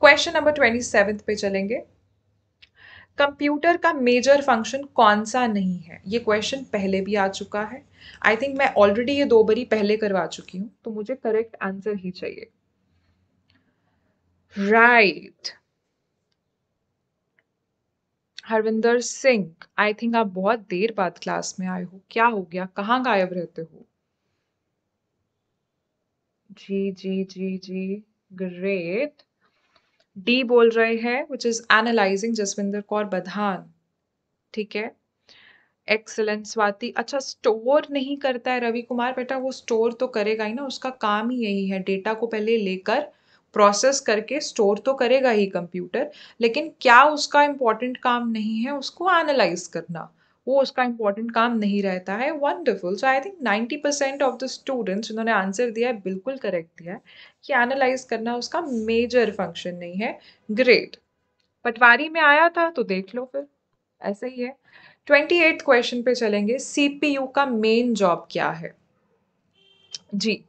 question number twenty seven पे चलेंगे कंप्यूटर का मेजर फंक्शन कौन सा नहीं है ये क्वेश्चन पहले भी आ चुका है आई थिंक मैं ऑलरेडी ये दो बरी पहले करवा चुकी हूँ तो मुझे करेक्ट आंसर ही चाहिए right Harvinder Singh I think आप बहुत देर बाद क्लास में आए हो क्या हो गया कहाँ गायब रहते हो जी जी जी जी ग्रेट डी बोल रहे हैं which is analyzing Jaswinder Kaur Badhan ठीक है एक्सलेंट स्वाति अच्छा स्टोर नहीं करता है रवि कुमार बेटा वो स्टोर तो करेगा ही ना उसका काम ही यही है डेटा को पहले लेकर प्रोसेस करके स्टोर तो करेगा ही कंप्यूटर लेकिन क्या उसका इम्पोर्टेंट काम नहीं है उसको एनालाइज करना वो उसका इंपॉर्टेंट काम नहीं रहता है wonderful so I think ninety percent of the students उन्होंने आंसर दिया है बिल्कुल करेक्ट दिया है कि एनालाइज करना उसका मेजर फंक्शन नहीं है ग्रेट पटवारी में आया था तो देख लो फिर ऐसा ही है ट्वेंटी एट क्वेश्चन पे चलेंगे सीपीयू का मेन जॉब क्या है जी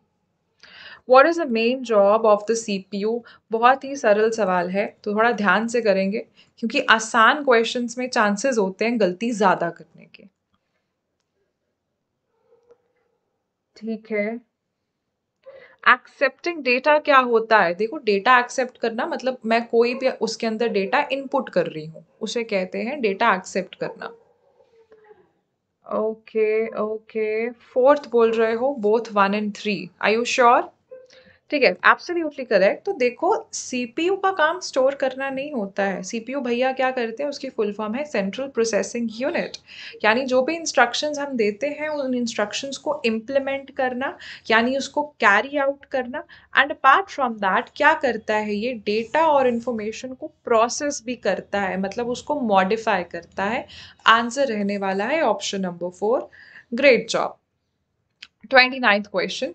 what is the main job of the C P U बहुत ही सरल सवाल है तो थोड़ा ध्यान से करेंगे क्योंकि आसान क्वेश्चन में चांसेस होते हैं गलती ज़्यादा करने के ठीक है एक्सेप्टिंग डेटा क्या होता है देखो डेटा एक्सेप्ट करना मतलब मैं कोई भी उसके अंदर डेटा इनपुट कर रही हूँ उसे कहते हैं डेटा एक्सेप्ट करना ओके ओके फोर्थ बोल रहे हो both one and three I you sure ठीक है एब्सोल्युटली करेक्ट तो देखो सीपीयू का काम स्टोर करना नहीं होता है सीपीयू भैया क्या करते हैं उसकी फुल फॉर्म है सेंट्रल प्रोसेसिंग यूनिट यानी जो भी इंस्ट्रक्शंस हम देते हैं उन इंस्ट्रक्शंस को इम्प्लीमेंट करना यानी उसको कैरी आउट करना एंड अपार्ट फ्रॉम दैट क्या करता है ये डेटा और इन्फॉर्मेशन को प्रोसेस भी करता है मतलब उसको मॉडिफाई करता है आंसर रहने वाला है option number four great job twenty ninth question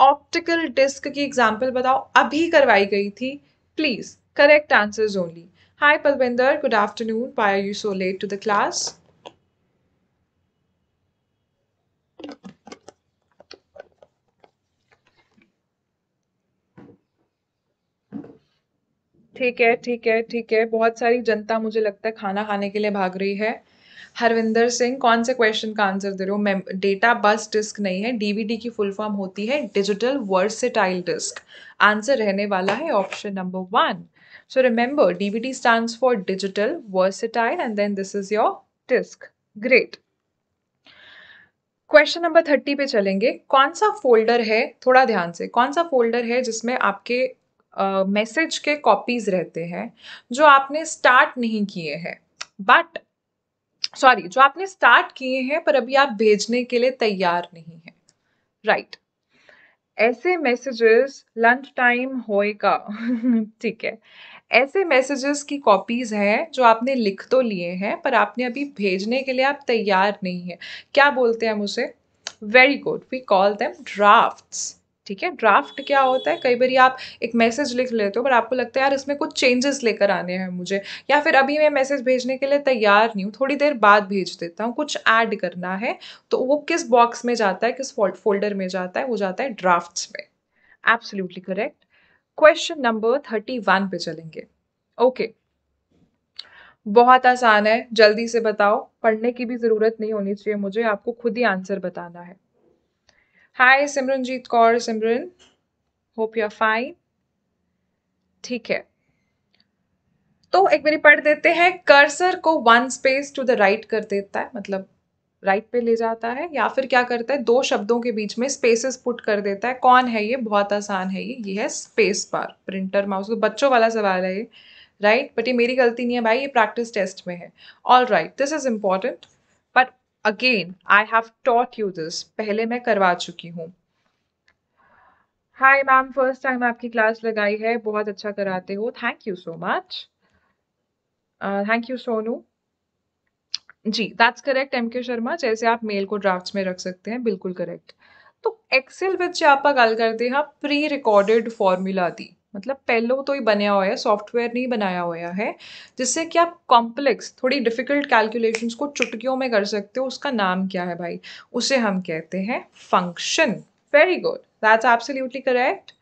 optical disk की एग्जाम्पल बताओ अभी करवाई गई थी please correct answer only hi Palvinder good afternoon why are you so late to the class ठीक है ठीक है ठीक है बहुत सारी जनता मुझे लगता है खाना खाने के लिए भाग रही है हरविंदर सिंह कौन से क्वेश्चन का आंसर दे रहे हो डेटा बस डिस्क नहीं है डीवीडी की फुल फॉर्म होती है डिजिटल वर्सिटाइल डिस्क आंसर रहने वाला है option number one so remember DVD stand for digital versatile and then this is your disk great question number thirty पे चलेंगे कौन सा फोल्डर है थोड़ा ध्यान से कौन सा फोल्डर है जिसमें आपके मैसेज uh, के कॉपीज रहते हैं जो आपने स्टार्ट नहीं किए हैं बट सॉरी जो आपने स्टार्ट किए हैं पर अभी आप भेजने के लिए तैयार नहीं हैं राइट right. ऐसे मैसेजेस लंच टाइम होएगा ठीक है ऐसे मैसेजेस की कॉपीज़ हैं जो आपने लिख तो लिए हैं पर आपने अभी भेजने के लिए आप तैयार नहीं हैं क्या बोलते हैं हम उसे very good we call them drafts ठीक है ड्राफ्ट क्या होता है कई बार आप एक मैसेज लिख लेते हो पर आपको लगता है यार इसमें कुछ चेंजेस लेकर आने हैं मुझे या फिर अभी मैं मैसेज भेजने के लिए तैयार नहीं हूँ थोड़ी देर बाद भेज देता हूँ कुछ ऐड करना है तो वो किस बॉक्स में जाता है किस फोल्डर में जाता है वो जाता है ड्राफ्ट में absolutely correct question number thirty one पे चलेंगे ओके okay. बहुत आसान है जल्दी से बताओ पढ़ने की भी ज़रूरत नहीं होनी चाहिए मुझे आपको खुद ही आंसर बताना है hi Simranjeet Kaur Simran hope you are fine ठीक है तो एक बार पढ़ देते हैं कर्सर को one space to the right कर देता है मतलब राइट right पे ले जाता है या फिर क्या करता है दो शब्दों के बीच में स्पेसेस पुट कर देता है कौन है ये बहुत आसान है ये ये है स्पेस बार प्रिंटर माउस तो बच्चों वाला सवाल है ये राइट बट ये मेरी गलती नहीं है भाई ये प्रैक्टिस टेस्ट में है all right this is important again I have taught you this पहले मैं करवा चुकी हूँ हाय मैम फर्स्ट टाइम आपकी क्लास लगाई है बहुत अच्छा कराते हो thank you so much thank you Sonu ji that's correct M K Sharma जैसे आप मेल को ड्राफ्ट में रख सकते हैं बिल्कुल करेक्ट तो एक्सेल विच आप गल करते हैं प्री रिकॉर्डेड फॉर्मूला दी मतलब पहलो तो ही बनाया हुआ है सॉफ्टवेयर नहीं बनाया हुआ है जिससे कि आप कॉम्प्लेक्स थोड़ी डिफ़िकल्ट कैलकुलेशंस को चुटकियों में कर सकते हो उसका नाम क्या है भाई उसे हम कहते हैं function very good that's absolutely correct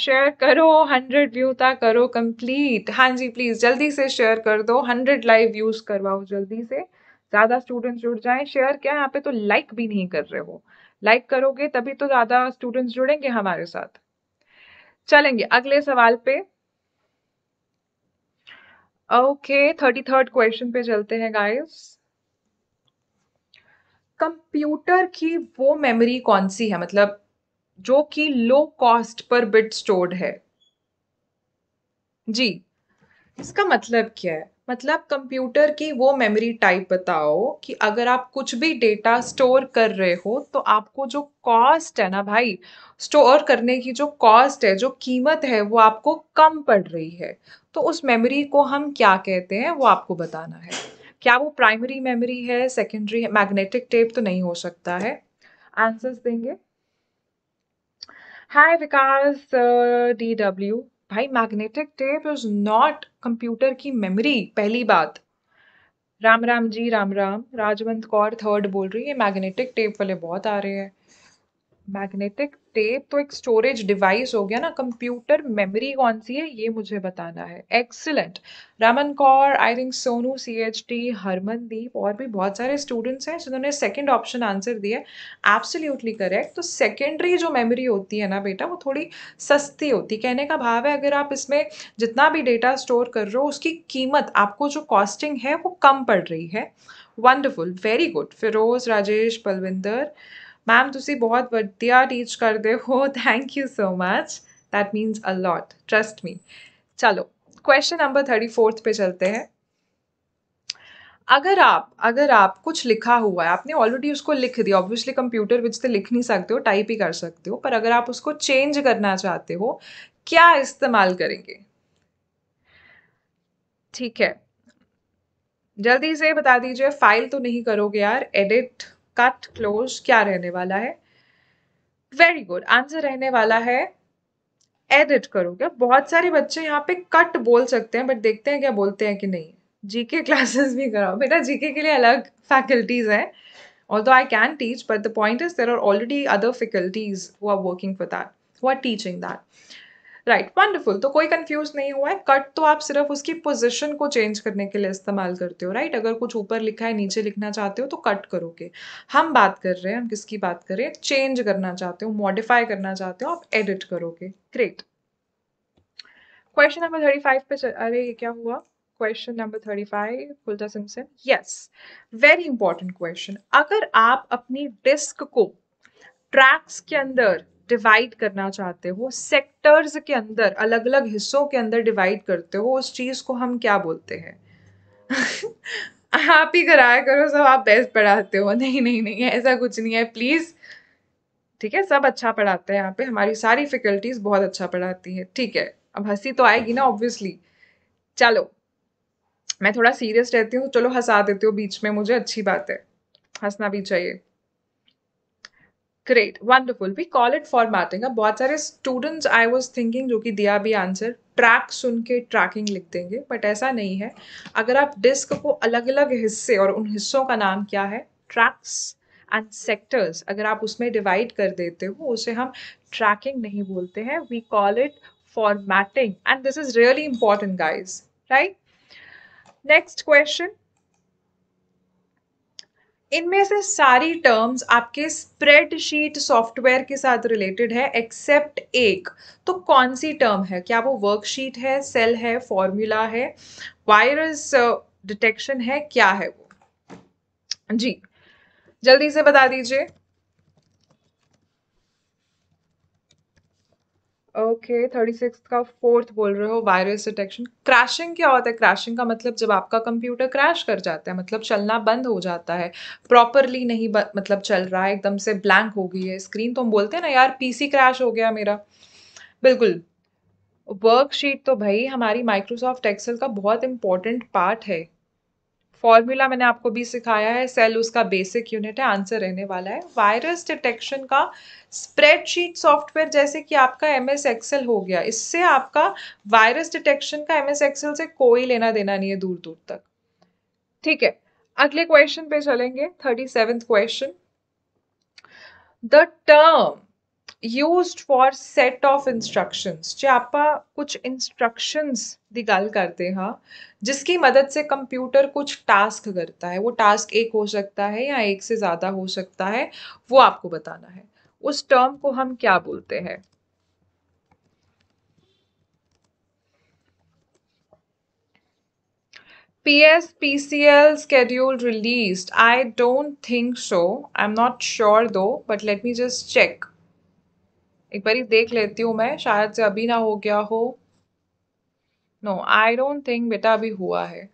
share करो हंड्रेड व्यू तक करो कंप्लीट हाँ जी प्लीज़ जल्दी से शेयर कर दो हंड्रेड लाइव व्यूज़ करवाओ जल्दी से ज़्यादा स्टूडेंट्स जुड़ जाएं शेयर क्या यहाँ पे तो लाइक भी नहीं कर रहे हो लाइक करोगे तभी तो ज़्यादा स्टूडेंट्स जुड़ेंगे हमारे साथ चलेंगे अगले सवाल पे ओके थर्टी थर्ड क्वेश्चन पे चलते हैं गाइस कंप्यूटर की वो मेमोरी कौन सी है मतलब जो कि low cost per bit stored है जी इसका मतलब क्या है मतलब कंप्यूटर की वो मेमोरी टाइप बताओ कि अगर आप कुछ भी डेटा स्टोर कर रहे हो तो आपको जो कॉस्ट है ना भाई स्टोर करने की जो कॉस्ट है जो कीमत है वो आपको कम पड़ रही है तो उस मेमोरी को हम क्या कहते हैं वो आपको बताना है क्या वो प्राइमरी मेमोरी है सेकेंडरी है मैग्नेटिक टेप तो नहीं हो सकता है आंसर्स देंगे हाय विकास डी डब्ल्यू भाई magnetic tape is not computer की मेमोरी पहली बात राम राम जी राम राम राजवंत कौर थर्ड बोल रही है मैग्नेटिक टेप वाले बहुत आ रहे हैं मैग्नेटिक टेप तो एक स्टोरेज डिवाइस हो गया ना कंप्यूटर मेमोरी कौन सी है ये मुझे बताना है excellent Raman Kaur I think Sonu C H T Harmandeep और भी बहुत सारे स्टूडेंट्स हैं जिन्होंने सेकेंड ऑप्शन आंसर दिया है एब्सोल्यूटली करेक्ट तो सेकेंडरी जो मेमोरी होती है ना बेटा वो थोड़ी सस्ती होती कहने का भाव है अगर आप इसमें जितना भी डेटा स्टोर कर रहे हो उसकी कीमत आपको जो कॉस्टिंग है वो कम पड़ रही है wonderful very good Firoz Rajesh Palvinder ma'am ਤੁਸੀਂ ਬਹੁਤ ਵਧੀਆ ਟੀਚ ਕਰਦੇ ਹੋ thank you so much that means a lot trust me चलो क्वेश्चन नंबर थर्टी फोर्थ पे चलते हैं अगर आप अगर आप कुछ लिखा हुआ है आपने ऑलरेडी उसको लिख दिया ऑब्वियसली कंप्यूटर विच तो लिख नहीं सकते हो टाइप ही कर सकते हो पर अगर आप उसको चेंज करना चाहते हो क्या इस्तेमाल करेंगे ठीक है जल्दी से बता दीजिए फाइल तो नहीं करोगे यार एडिट कट क्लोज क्या रहने वाला है वेरी गुड आंसर रहने वाला है एडिट करोगे बहुत सारे बच्चे यहाँ पे कट बोल सकते हैं बट देखते हैं क्या बोलते हैं कि नहीं जीके क्लासेस भी कराओ बेटा जीके के लिए अलग फैकल्टीज हैं although I can teach but the point is there are already other faculties who are working for that who are teaching that right right, wonderful तो कोई कंफ्यूज नहीं हुआ है कट तो आप सिर्फ उसकी पोजिशन को चेंज करने के लिए इस्तेमाल करते हो राइट right? अगर कुछ ऊपर लिखा है नीचे लिखना चाहते हो तो कट करोगे हम बात कर रहे हैं हम किसकी बात कर रहे हैं चेंज करना चाहते हो मॉडिफाई करना चाहते हो आप एडिट करोगे great question number thirty five पे अरे ये क्या हुआ क्वेश्चन नंबर थर्टी फाइव फुलता सिमसन यस वेरी इंपॉर्टेंट क्वेश्चन अगर आप अपनी डिस्क को ट्रैक्स के अंदर डिवाइड करना चाहते हो सेक्टर्स के अंदर अलग अलग हिस्सों के अंदर डिवाइड करते हो उस चीज़ को हम क्या बोलते हैं आप ही कराया करो सब आप बेस्ट पढ़ाते हो नहीं नहीं नहीं ऐसा कुछ नहीं है प्लीज़ ठीक है सब अच्छा पढ़ाते हैं यहाँ पे हमारी सारी फैकल्टीज़ बहुत अच्छा पढ़ाती है ठीक है अब हंसी तो आएगी ना ऑब्वियसली चलो मैं थोड़ा सीरियस रहती हूँ तो चलो हंसा देते हो बीच में मुझे अच्छी बात है हंसना भी चाहिए great wonderful we call it formatting अब बहुत सारे स्टूडेंट्स आई वॉज थिंकिंग जो कि दिया भी आंसर ट्रैक सुन के ट्रैकिंग लिख देंगे बट ऐसा नहीं है अगर आप डिस्क को अलग अलग हिस्से और उन हिस्सों का नाम क्या है ट्रैक्स एंड सेक्टर्स अगर आप उसमें डिवाइड कर देते हो उसे हम ट्रैकिंग नहीं बोलते हैं we call it matting and this is really important guys right next question इनमें से सारी टर्म्स आपके स्प्रेडशीट सॉफ्टवेयर के साथ रिलेटेड है एक्सेप्ट एक तो कौन सी टर्म है क्या वो वर्कशीट है सेल है फॉर्मूला है वायरस डिटेक्शन uh, है क्या है वो जी जल्दी से बता दीजिए ओके थर्टी सिक्स का फोर्थ बोल रहे हो वायरस डिटेक्शन क्रैशिंग क्या होता है क्रैशिंग का मतलब जब आपका कंप्यूटर क्रैश कर जाता है मतलब चलना बंद हो जाता है प्रॉपरली नहीं मतलब चल रहा है एकदम से ब्लैंक हो गई है स्क्रीन तो हम बोलते हैं ना यार पीसी क्रैश हो गया मेरा बिल्कुल वर्कशीट तो भाई हमारी माइक्रोसॉफ्ट एक्सेल का बहुत इंपॉर्टेंट पार्ट है फॉर्मूला मैंने आपको भी सिखाया है सेल उसका बेसिक यूनिट है आंसर रहने वाला है वायरस डिटेक्शन का स्प्रेडशीट सॉफ्टवेयर जैसे कि आपका एम एस एक्सेल हो गया इससे आपका वायरस डिटेक्शन का एम एस एक्सेल से कोई लेना देना नहीं है दूर दूर तक ठीक है अगले क्वेश्चन पे चलेंगे thirty seventh question the term used for set of instructions जे ਆਪਾਂ ਕੁਝ ਇੰਸਟਰਕਸ਼ਨਸ ਦੀ ਗੱਲ ਕਰਦੇ ਹਾਂ ਜਿਸ ਕੀ ਮਦਦ ਸੇ ਕੰਪਿਊਟਰ ਕੁਝ टास्क करता है वो टास्क एक हो सकता है या एक से ज़्यादा हो सकता है वो आपको बताना है उस टर्म को हम क्या बोलते हैं PS, PCL schedule released. I don't think so. I'm not sure though, but let me just check. एक बार देख लेती हूँ मैं शायद से अभी ना हो गया हो नो आई डोंट थिंक बेटा अभी हुआ है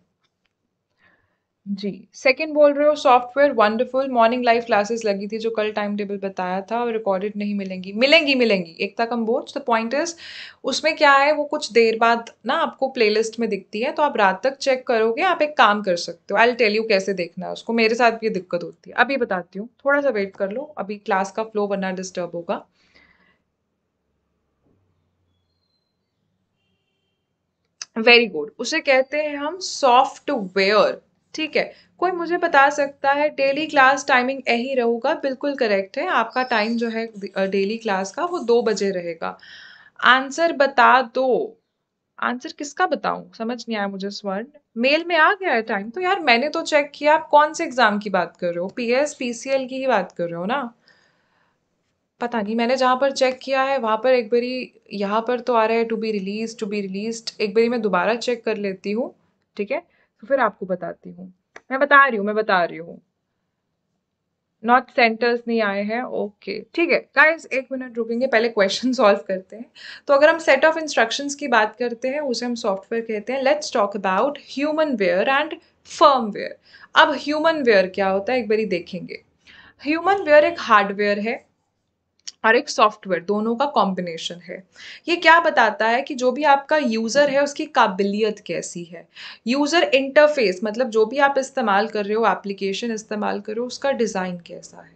जी सेकंड बोल रहे हो software wonderful morning live classes लगी थी जो कल टाइम टेबल बताया था और रिकॉर्डेड नहीं मिलेंगी मिलेंगी मिलेंगी Ekta Kamboj the point is उसमें क्या है वो कुछ देर बाद ना आपको प्लेलिस्ट में दिखती है तो आप रात तक चेक करोगे आप एक काम कर सकते हो आई टेल यू कैसे देखना है उसको मेरे साथ भी दिक्कत होती है अभी बताती हूँ थोड़ा सा वेट कर लो अभी क्लास का फ्लो वरना डिस्टर्ब होगा वेरी गुड उसे कहते हैं हम सॉफ्टवेयर ठीक है कोई मुझे बता सकता है डेली क्लास टाइमिंग यही रहूगा बिल्कुल करेक्ट है आपका टाइम जो है डेली क्लास का वो दो बजे रहेगा आंसर बता दो आंसर किसका बताऊं समझ नहीं आया मुझे स्वर्ण मेल में आ गया है टाइम तो यार मैंने तो चेक किया आप कौन से एग्जाम की बात कर रहे हो पीएस पीसीएल की ही बात कर रहे हो ना पता नहीं मैंने जहाँ पर चेक किया है वहाँ पर एक बारी यहाँ पर तो आ रहा है to be release to be release एक बारी मैं दोबारा चेक कर लेती हूँ ठीक है तो फिर आपको बताती हूँ मैं बता रही हूँ मैं बता रही हूँ नॉट सेंटर्स नहीं आए हैं ओके ठीक है गाइस एक मिनट रुकेंगे पहले क्वेश्चन सॉल्व करते हैं तो अगर हम सेट ऑफ इंस्ट्रक्शंस की बात करते हैं उसे हम सॉफ्टवेयर कहते हैं let's talk about humanware and firmware अब ह्यूमन वेयर क्या होता है एक बारी देखेंगे ह्यूमन वेयर एक हार्डवेयर है और एक सॉफ्टवेयर दोनों का कॉम्बिनेशन है ये क्या बताता है कि जो भी आपका यूज़र है उसकी काबिलियत कैसी है यूज़र इंटरफेस मतलब जो भी आप इस्तेमाल कर रहे हो एप्लीकेशन इस्तेमाल कर रहे हो उसका डिज़ाइन कैसा है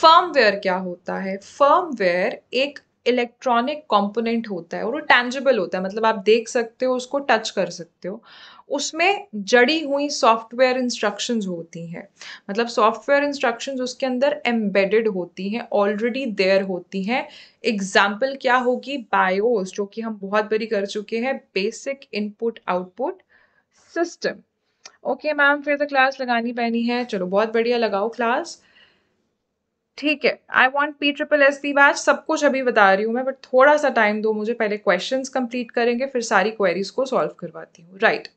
फर्मवेयर क्या होता है फर्मवेयर एक इलेक्ट्रॉनिक कंपोनेंट होता है और वो टैंजिबल होता है मतलब आप देख सकते हो उसको टच कर सकते हो उसमें जड़ी हुई सॉफ्टवेयर इंस्ट्रक्शंस होती हैं मतलब सॉफ्टवेयर इंस्ट्रक्शंस उसके अंदर एम्बेडेड होती हैं ऑलरेडी देयर होती हैं एग्जाम्पल क्या होगी बायोस जो कि हम बहुत बड़ी कर चुके हैं basic input output system okay ma'am फिर तो क्लास लगानी पैनी है चलो बहुत बढ़िया लगाओ क्लास ठीक है I want P triple S P batch सब कुछ अभी बता रही हूँ मैं बट थोड़ा सा टाइम दो मुझे पहले क्वेश्चंस कंप्लीट करेंगे फिर सारी क्वेरीज को सॉल्व करवाती हूँ राइट right.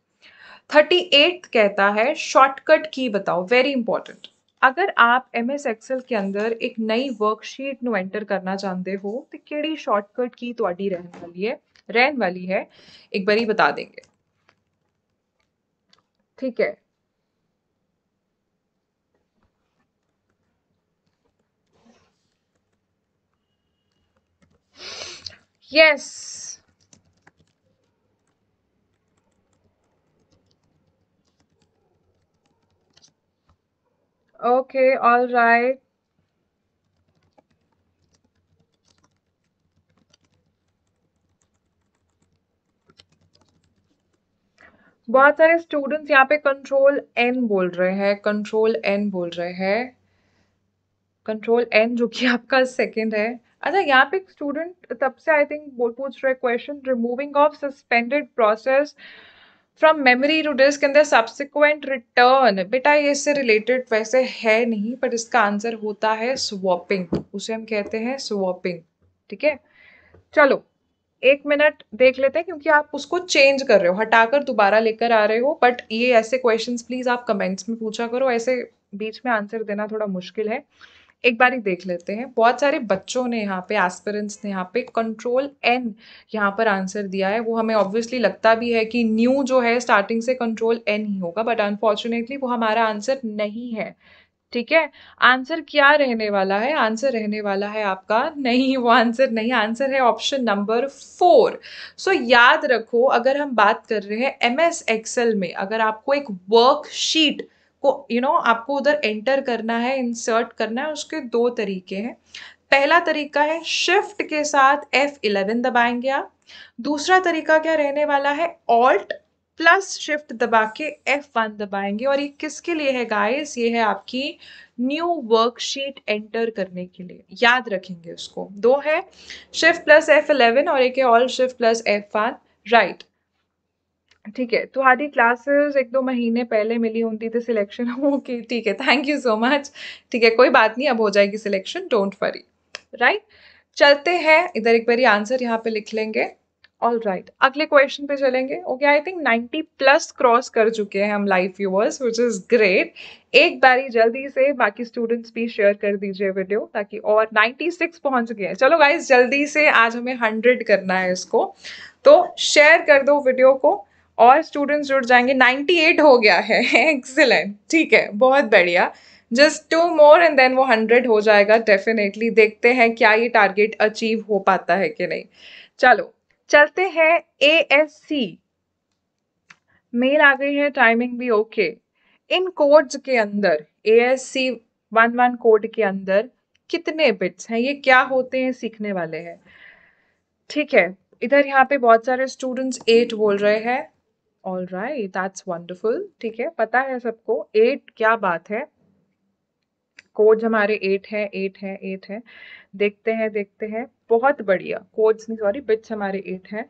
थर्टी एट कहता है शॉर्टकट की बताओ वेरी इंपॉर्टेंट अगर आप एम एस एक्सएल के अंदर एक नई वर्कशीट ਨੂੰ ਐਂਟਰ ਕਰਨਾ ਚਾਹੁੰਦੇ ਹੋ ਤੇ ਕਿਹੜੀ ਸ਼ਾਰਟਕਟ ਕੀ ਤੁਹਾਡੀ ਰਹਿਣ ਵਾਲੀ ਹੈ ਰਹਿਣ ਵਾਲੀ ਹੈ ਇੱਕ ਵਾਰੀ बता देंगे ठीक है yes yes. Okay, all right. बहुत सारे स्टूडेंट्स यहाँ पे कंट्रोल एन बोल रहे हैं कंट्रोल एन बोल रहे हैं कंट्रोल एन जो कि आपका सेकंड है अच्छा यहाँ पे स्टूडेंट तब से आई थिंक पूछ रहे question removing of suspended process from memory to disk and the subsequent return बेटा ये इससे रिलेटेड वैसे है नहीं बट इसका आंसर होता है स्वॉपिंग उसे हम कहते हैं स्वॉपिंग ठीक है चलो एक मिनट देख लेते हैं क्योंकि आप उसको चेंज कर रहे हो हटाकर दोबारा लेकर आ रहे हो बट ये ऐसे क्वेश्चंस प्लीज़ आप कमेंट्स में पूछा करो ऐसे बीच में आंसर देना थोड़ा मुश्किल है एक बार ही देख लेते हैं बहुत सारे बच्चों ने यहाँ पे एस्पेरेंट्स ने यहाँ पे कंट्रोल एन यहाँ पर आंसर दिया है वो हमें ऑब्वियसली लगता भी है कि न्यू जो है स्टार्टिंग से कंट्रोल एन ही होगा बट अनफॉर्चुनेटली वो हमारा आंसर नहीं है ठीक है आंसर क्या रहने वाला है आंसर रहने वाला है आपका नहीं वो आंसर नहीं आंसर है ऑप्शन नंबर फोर सो याद रखो अगर हम बात कर रहे हैं एम एस एक्सेल में अगर आपको एक वर्कशीट को यू you नो know, आपको उधर एंटर करना है इंसर्ट करना है उसके दो तरीके हैं पहला तरीका है शिफ्ट के साथ एफ इलेवन दबाएंगे आप दूसरा तरीका क्या रहने वाला है ऑल्ट प्लस शिफ्ट दबा के एफ वन दबाएंगे और ये किसके लिए है गाइस ये है आपकी न्यू वर्कशीट एंटर करने के लिए याद रखेंगे उसको दो है शिफ्ट प्लस एफ इलेवन और एक है alt shift plus F one right ठीक है तुम्हारी तो क्लासेस एक दो महीने पहले मिली होती थी सिलेक्शन ओके ठीक है थैंक यू सो मच ठीक है कोई बात नहीं अब हो जाएगी सिलेक्शन डोंट वरी राइट चलते हैं इधर एक बार आंसर यहाँ पे लिख लेंगे ऑल राइट right. अगले क्वेश्चन पे चलेंगे okay I think 90 plus cross कर चुके हैं हम live viewers which is great एक बारी जल्दी से बाकी स्टूडेंट्स भी शेयर कर दीजिए वीडियो ताकि और 96 पहुंच गए चलो गाइज जल्दी से आज हमें 100 करना है इसको तो शेयर कर दो वीडियो को और स्टूडेंट्स जुड़ जाएंगे 98 हो गया है एक्सेलेंट ठीक है बहुत बढ़िया just two more and then वो हंड्रेड हो जाएगा डेफिनेटली देखते हैं क्या ये टारगेट अचीव हो पाता है कि नहीं चलो चलते हैं ए एस सी मेल आ गई है टाइमिंग भी ओके इन कोड्स के अंदर A S C one one code के अंदर कितने बिट्स हैं ये क्या होते हैं सीखने वाले हैं ठीक है इधर यहाँ पे बहुत सारे स्टूडेंट्स एट बोल रहे हैं ऑल राइट दैट्स वंडरफुल ठीक है पता है सबको एट क्या बात है कोड्स हमारे एट है एट है एट है देखते हैं देखते हैं बहुत बढ़िया कोड्स नहीं सॉरी बिट्स हमारे एट हैं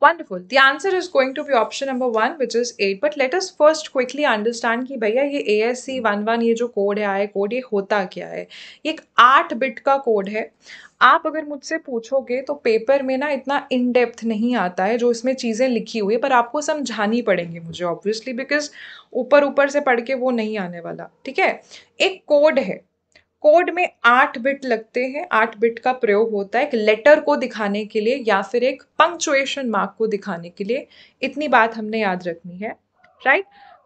Wonderful. The answer is going to be option number one which is eight but let us first quickly understand कि भैया ये A S C one one ये जो कोड है आए कोड ये होता क्या है ये एक आठ बिट का कोड है आप अगर मुझसे पूछोगे तो पेपर में ना इतना इन डेप्थ नहीं आता है जो इसमें चीज़ें लिखी हुई है पर आपको समझानी पड़ेंगी मुझे ऑब्वियसली बिकॉज ऊपर ऊपर से पढ़ के वो नहीं आने वाला ठीक है एक कोड है कोड में आठ बिट लगते हैं आठ बिट का प्रयोग होता है एक लेटर को दिखाने के लिए या फिर एक पंक्चुएशन मार्क को दिखाने के लिए इतनी बात हमने याद रखनी है राइट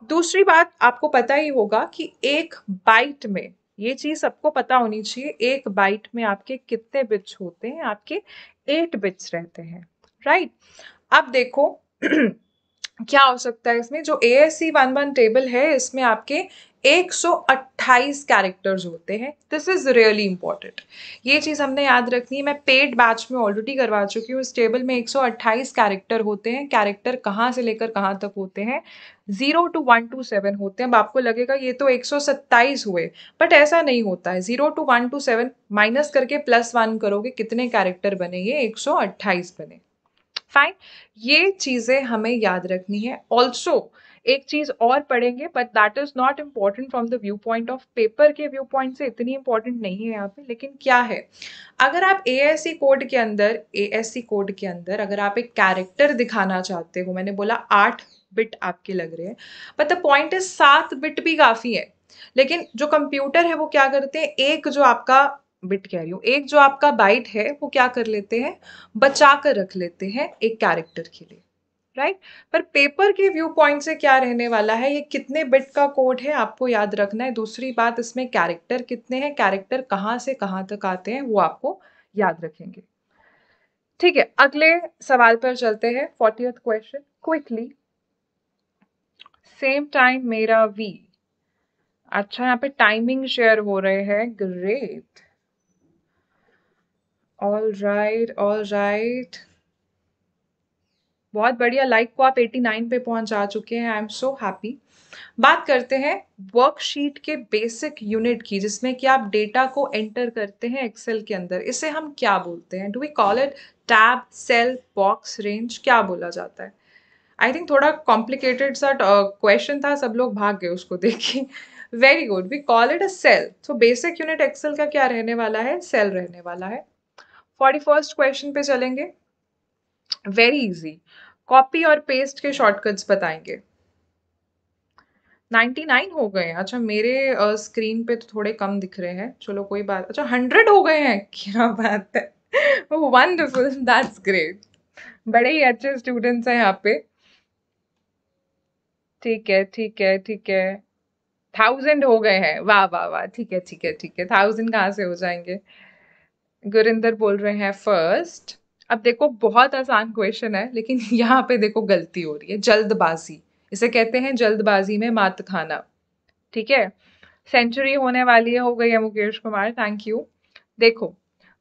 दूसरी बात आपको पता ही होगा कि एक बाइट में ये चीज़ सबको पता होनी चाहिए एक बाइट में आपके कितने बिट्स होते हैं आपके एट बिट्स रहते हैं राइट अब देखो क्या हो सकता है इसमें जो A S C one one table है इसमें आपके 128 कैरेक्टर्स होते हैं दिस इज रियली इंपॉर्टेंट ये चीज़ हमने याद रखनी है मैं पेड बैच में ऑलरेडी करवा चुकी हूँ इस टेबल में 128 कैरेक्टर होते हैं कैरेक्टर कहाँ से लेकर कहाँ तक होते हैं zero to one two seven होते हैं अब आपको लगेगा ये तो एक सौ हुए बट ऐसा नहीं होता है zero to one two seven minus करके प्लस वन करोगे कितने कैरेक्टर बने ये एक सौ बने फाइन ये चीज़ें हमें याद रखनी है ऑल्सो एक चीज और पढ़ेंगे but that is not important from the viewpoint of paper के व्यू पॉइंट से इतनी इंपॉर्टेंट नहीं है यहाँ पे लेकिन क्या है अगर आप ए कोड के अंदर ए कोड के अंदर अगर आप एक कैरेक्टर दिखाना चाहते हो मैंने बोला आठ बिट आपके लग रहे हैं बट द पॉइंट इज सात बिट भी काफ़ी है लेकिन जो कंप्यूटर है वो क्या करते हैं एक जो आपका बिट कह रही हूँ एक जो आपका बाइट है वो क्या कर लेते हैं बचा कर रख लेते हैं एक कैरेक्टर के लिए राइट right? पर पेपर के व्यू पॉइंट से क्या रहने वाला है ये कितने बिट का कोड है आपको याद रखना है दूसरी बात इसमें कैरेक्टर कितने हैं कैरेक्टर कहाँ से कहाँ तक आते हैं वो आपको याद रखेंगे ठीक है अगले सवाल पर चलते हैं forty question quickly same time मेरा वी अच्छा यहाँ पे टाइमिंग शेयर हो रहे हैं great all right all right बहुत बढ़िया लाइक को आप 89 पे पहुंच चुके हैं आई एम सो हैप्पी बात करते हैं वर्कशीट के बेसिक यूनिट की जिसमें कि आप डेटा को एंटर करते हैं एक्सेल के अंदर इसे हम क्या बोलते हैं do we call it tab cell box range क्या बोला जाता है आई थिंक थोड़ा कॉम्प्लिकेटेड सा क्वेश्चन uh, था सब लोग भाग गए उसको देखिए very good we call it a cell so basic unit excel का क्या रहने वाला है सेल रहने वाला है फोर्टी फर्स्ट क्वेश्चन पे चलेंगे वेरी इजी कॉपी और पेस्ट के शॉर्टकट्स बताएंगे 99 हो गए अच्छा मेरे स्क्रीन पे तो थोड़े कम दिख रहे हैं चलो कोई बात अच्छा 100 हो गए हैं क्या बात है वंडरफुल दैट्स ग्रेट बड़े ही अच्छे स्टूडेंट्स हैं यहाँ पे ठीक है ठीक है ठीक है थाउजेंड हो गए हैं वाह वाह वाह ठीक है ठीक है ठीक है थाउजेंड कहाँ से हो जाएंगे गुरिंदर बोल रहे हैं फर्स्ट अब देखो बहुत आसान क्वेश्चन है लेकिन यहाँ पे देखो गलती हो रही है जल्दबाजी इसे कहते हैं जल्दबाजी में मात खाना ठीक है सेंचुरी होने वाली है हो गई है मुकेश कुमार थैंक यू देखो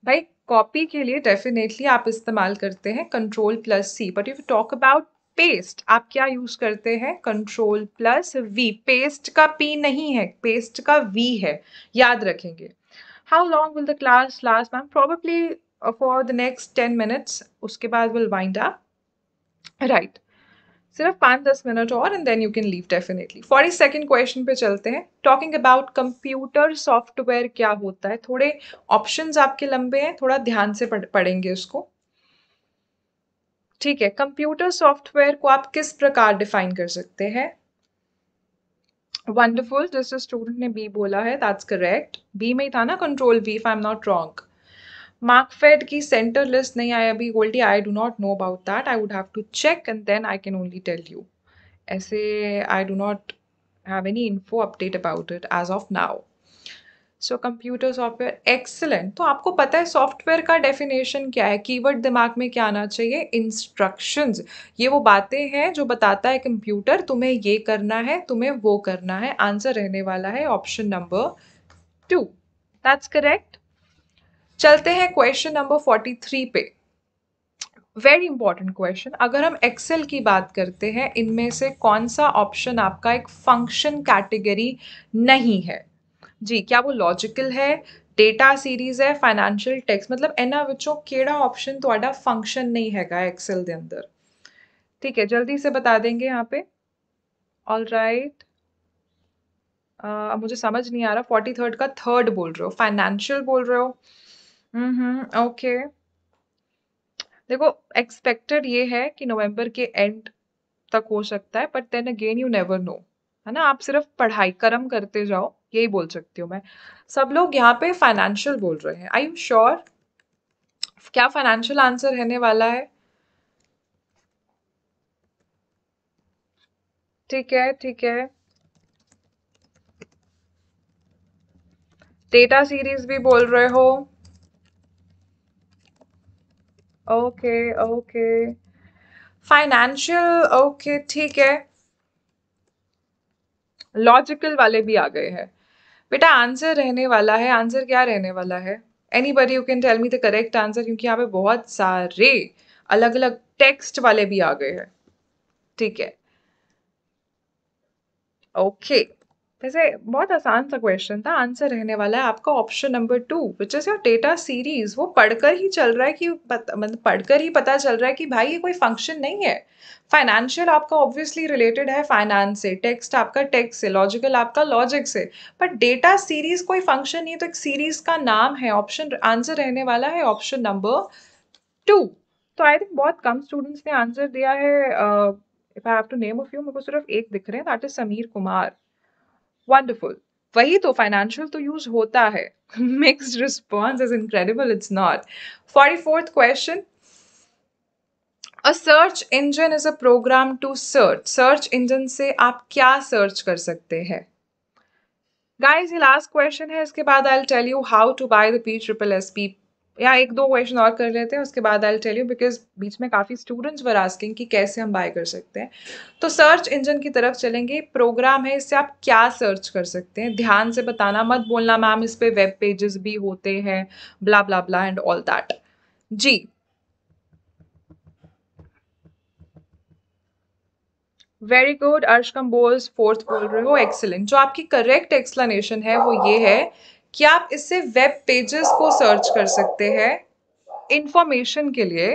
भाई कॉपी के लिए डेफिनेटली आप इस्तेमाल करते हैं control plus C but if talk about paste आप क्या यूज करते हैं कंट्रोल प्लस वी पेस्ट का पी नहीं है पेस्ट का वी है याद रखेंगे how long will the class last ma'am probably for the next ten minutes उसके बाद विल वाइंड अप राइट सिर्फ पाँच दस मिनट और and then you can leave definitely forty second question पे चलते हैं टॉकिंग अबाउट कंप्यूटर सॉफ्टवेयर क्या होता है थोड़े ऑप्शन आपके लंबे हैं थोड़ा ध्यान से पढ़ पढ़ेंगे उसको ठीक है कंप्यूटर सॉफ्टवेयर को आप किस प्रकार डिफाइन कर सकते हैं वंडरफुल जैसे स्टूडेंट ने बी बोला है दैट्स करेक्ट बी में ही था ना control B if I am not wrong Markfed की सेंटर लिस्ट नहीं आई अभी Goldie I do not know about that I would have to check and then I can only tell you ऐसे I do not have any info update about it as of now so computer software excellent तो आपको पता है software का definition क्या है keyword दिमाग में क्या आना चाहिए इंस्ट्रक्शंस ये वो बातें हैं जो बताता है कंप्यूटर तुम्हें ये करना है तुम्हें वो करना है आंसर रहने वाला है option number two that's correct चलते हैं क्वेश्चन नंबर फोर्टी थ्री पे वेरी इंपॉर्टेंट क्वेश्चन अगर हम एक्सेल की बात करते हैं इनमें से कौन सा ऑप्शन आपका एक फंक्शन कैटेगरी नहीं है जी क्या वो लॉजिकल है डेटा सीरीज है फाइनेंशियल टैक्स मतलब एना विचों केड़ा ऑप्शन थोड़ा फंक्शन नहीं हैगा एक्सेल के अंदर ठीक है जल्दी से बता देंगे यहाँ पे ऑल राइट right. uh, मुझे समझ नहीं आ रहा फोर्टी थर्ड का थर्ड बोल रहे हो फाइनेंशियल बोल रहे हो हम्म ओके देखो एक्सपेक्टेड ये है कि नवंबर के एंड तक हो सकता है but then again you never know है ना आप सिर्फ पढ़ाई कर्म करते जाओ यही बोल सकती हूँ मैं सब लोग यहाँ पे फाइनेंशियल बोल रहे हैं आई एम श्योर क्या फाइनेंशियल आंसर रहने वाला है ठीक है ठीक है डेटा सीरीज भी बोल रहे हो ओके ओके फाइनेंशियल ओके ठीक है लॉजिकल वाले भी आ गए हैं बेटा आंसर रहने वाला है आंसर क्या रहने वाला है anybody you can tell me the correct answer क्योंकि यहाँ पे बहुत सारे अलग अलग टेक्स्ट वाले भी आ गए हैं ठीक है ओके okay. वैसे बहुत आसान सा क्वेश्चन था आंसर रहने वाला है आपका option number two which is your data series वो पढ़कर ही चल रहा है कि मतलब पढ़कर ही पता चल रहा है कि भाई ये कोई फंक्शन नहीं है फाइनेंशियल आपका ऑब्वियसली रिलेटेड है फाइनेंस से टेक्स्ट आपका टेक्स्ट से लॉजिकल आपका लॉजिक से बट डेटा सीरीज कोई फंक्शन नहीं तो एक सीरीज का नाम है ऑप्शन आंसर रहने वाला है ऑप्शन नंबर टू तो आई थिंक बहुत कम स्टूडेंट्स ने आंसर दिया है if I have to name मेरे को सिर्फ एक दिख रहे हैं that is Sameer Kumar wonderful वही तो फाइनेंशियल तो यूज होता है mixed response is incredible it's not forty fourth question a search engine is a program to search search engine से आप क्या सर्च कर सकते हैं गाइज ये लास्ट क्वेश्चन है इसके बाद I tell you how to buy the P triple S P या एक दो क्वेश्चन और कर लेते हैं उसके बाद आई टेल यू बिकॉज बीच में काफ़ी स्टूडेंट्स वर आस्किंग कि कैसे हम बाय कर सकते हैं तो सर्च इंजन की तरफ चलेंगे प्रोग्राम है इससे आप क्या सर्च कर सकते हैं ध्यान से बताना मत बोलना मैम इस पर वेब पेजेस भी होते हैं blah blah blah and all that जी very good Arsh Kamboj fourth बोल रहे हो एक्सेलेंट जो आपकी करेक्ट एक्सप्लेनेशन है वो ये है कि आप इससे वेब पेजेस को सर्च कर सकते हैं इंफॉर्मेशन के लिए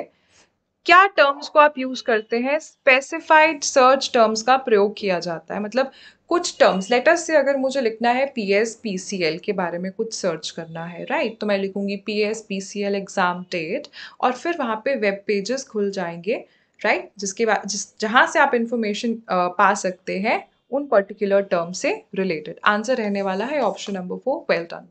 क्या टर्म्स को आप यूज़ करते हैं स्पेसिफाइड सर्च टर्म्स का प्रयोग किया जाता है मतलब कुछ टर्म्स लेटर्स से अगर मुझे लिखना है P S P C L के बारे में कुछ सर्च करना है राइट right? तो मैं लिखूँगी P S P C L exam date और फिर वहाँ पे वेब पेजेस खुल जाएंगे राइट right? जिसके बाद जिस जहाँ से आप इन्फॉर्मेशन पा सकते हैं उन पर्टिकुलर टर्म से रिलेटेड आंसर रहने वाला है option number four well done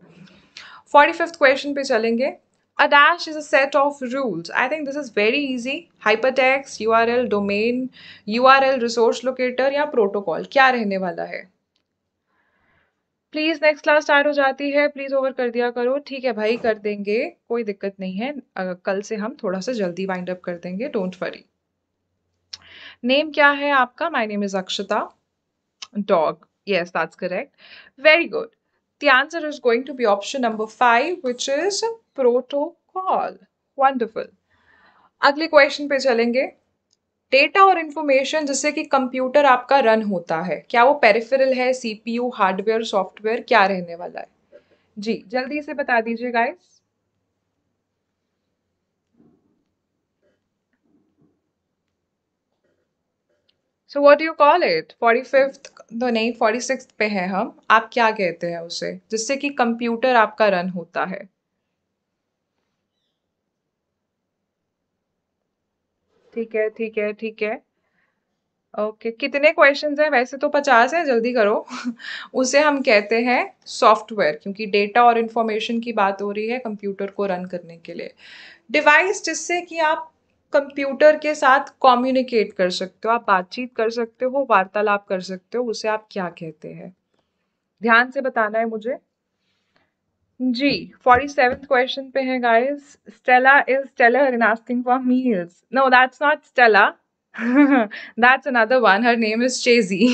forty fifth question पे चलेंगे A dash is a set of rules. I think this is very easy. Hypertext, URL, domain, URL, resource locator या protocol क्या रहने वाला है प्लीज़ नेक्स्ट क्लास स्टार्ट हो जाती है प्लीज़ ओवर कर दिया करो ठीक है भाई कर देंगे कोई दिक्कत नहीं है कल से हम थोड़ा सा जल्दी वाइंड अप कर देंगे डोंट वरी नेम क्या है आपका my name is Akshata dog. Yes, that's correct. Very good. The answer is going to be option number 5 which is protocol. Wonderful. agle question pe chalenge data और information जैसे कि computer आपका run होता है क्या वो पेरिफेरल है सीपीयू हार्डवेयर सॉफ्टवेयर क्या रहने वाला है जी जल्दी से बता दीजिए guys so what you call it forty fifth तो नहीं फोर्टी सिक्स पे हैं हम आप क्या कहते हैं उसे जिससे कि कंप्यूटर आपका रन होता है ठीक है ठीक है ठीक है ओके okay. कितने क्वेश्चंस हैं वैसे तो पचास हैं जल्दी करो उसे हम कहते हैं सॉफ्टवेयर क्योंकि डेटा और इन्फॉर्मेशन की बात हो रही है कंप्यूटर को रन करने के लिए डिवाइस जिससे कि आप कंप्यूटर के साथ कम्युनिकेट कर सकते हो आप बातचीत कर सकते हो वार्तालाप कर सकते हो उसे आप क्या कहते हैं ध्यान से बताना है मुझे जी फोर्टी सेवन क्वेश्चन पे है guys Stella is stellar in asking for meals no that's not Stella another one her name is Chezy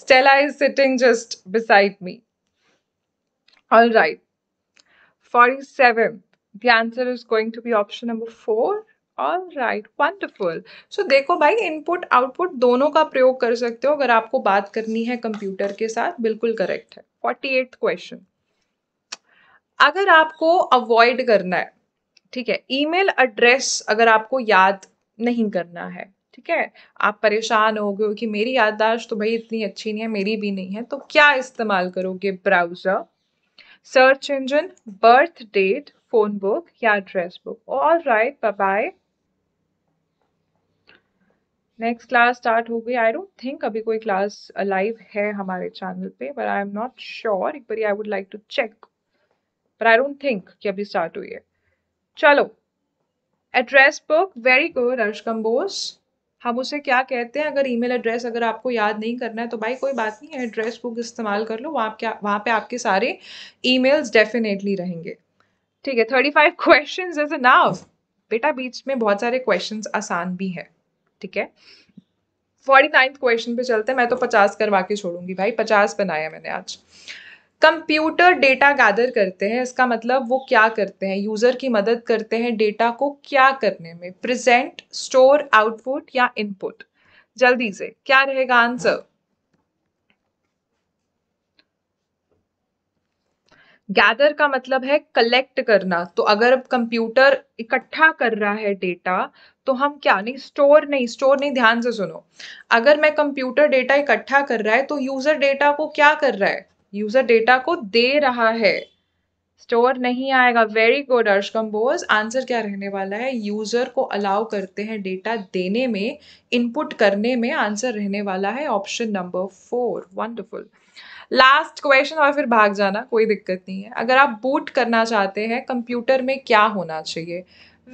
Stella is sitting just beside me all right right. Seven the answer is going to be option number four all right wonderful so देखो भाई input output दोनों का प्रयोग कर सकते हो अगर आपको बात करनी है कंप्यूटर के साथ बिल्कुल करेक्ट है फोर्टी एट क्वेश्चन अगर आपको अवॉइड करना है ठीक है ईमेल एड्रेस अगर आपको याद नहीं करना है ठीक है आप परेशान हो गए कि मेरी याददाश्त तो भाई इतनी अच्छी नहीं है मेरी भी नहीं है तो क्या इस्तेमाल करोगे browser search engine birth date phone book या address book all right bye bye next class start हो गई आई डोंट थिंक अभी कोई क्लास लाइव है हमारे चैनल पे but I am not sure एक बार I would like to check but I don't think कि अभी स्टार्ट हुई है चलो एड्रेस बुक वेरी गुड अर्श कम्बोस हम उसे क्या कहते हैं अगर ईमेल एड्रेस अगर आपको याद नहीं करना है तो भाई कोई बात नहीं है एड्रेस बुक इस्तेमाल कर लो वहाँ क्या वहाँ पे आपके सारे ईमेल्स डेफिनेटली रहेंगे ठीक है thirty five question is a now बेटा बीच में बहुत सारे क्वेश्चन आसान भी हैं ठीक है फोर्टी नाइन्थ क्वेश्चन पे चलते हैं मैं तो पचास करवा के छोड़ूंगी भाई पचास बनाया मैंने आज कंप्यूटर डेटा गैदर करते हैं इसका मतलब वो क्या करते हैं यूज़र की मदद करते हैं डेटा को क्या करने में प्रेजेंट स्टोर आउटपुट या इनपुट जल्दी से क्या रहेगा आंसर गैदर का मतलब है कलेक्ट करना तो अगर कंप्यूटर इकट्ठा कर रहा है डेटा तो हम क्या नहीं स्टोर नहीं स्टोर नहीं ध्यान से सुनो अगर मैं कंप्यूटर डेटा इकट्ठा कर रहा है तो यूज़र डेटा को क्या कर रहा है यूज़र डेटा को दे रहा है स्टोर नहीं आएगा very good Arsh Kamboj answer क्या रहने वाला है यूज़र को अलाउ करते हैं डेटा देने में इनपुट करने में आंसर रहने वाला है option number four wonderful last question और फिर भाग जाना कोई दिक्कत नहीं है अगर आप बूट करना चाहते हैं कंप्यूटर में क्या होना चाहिए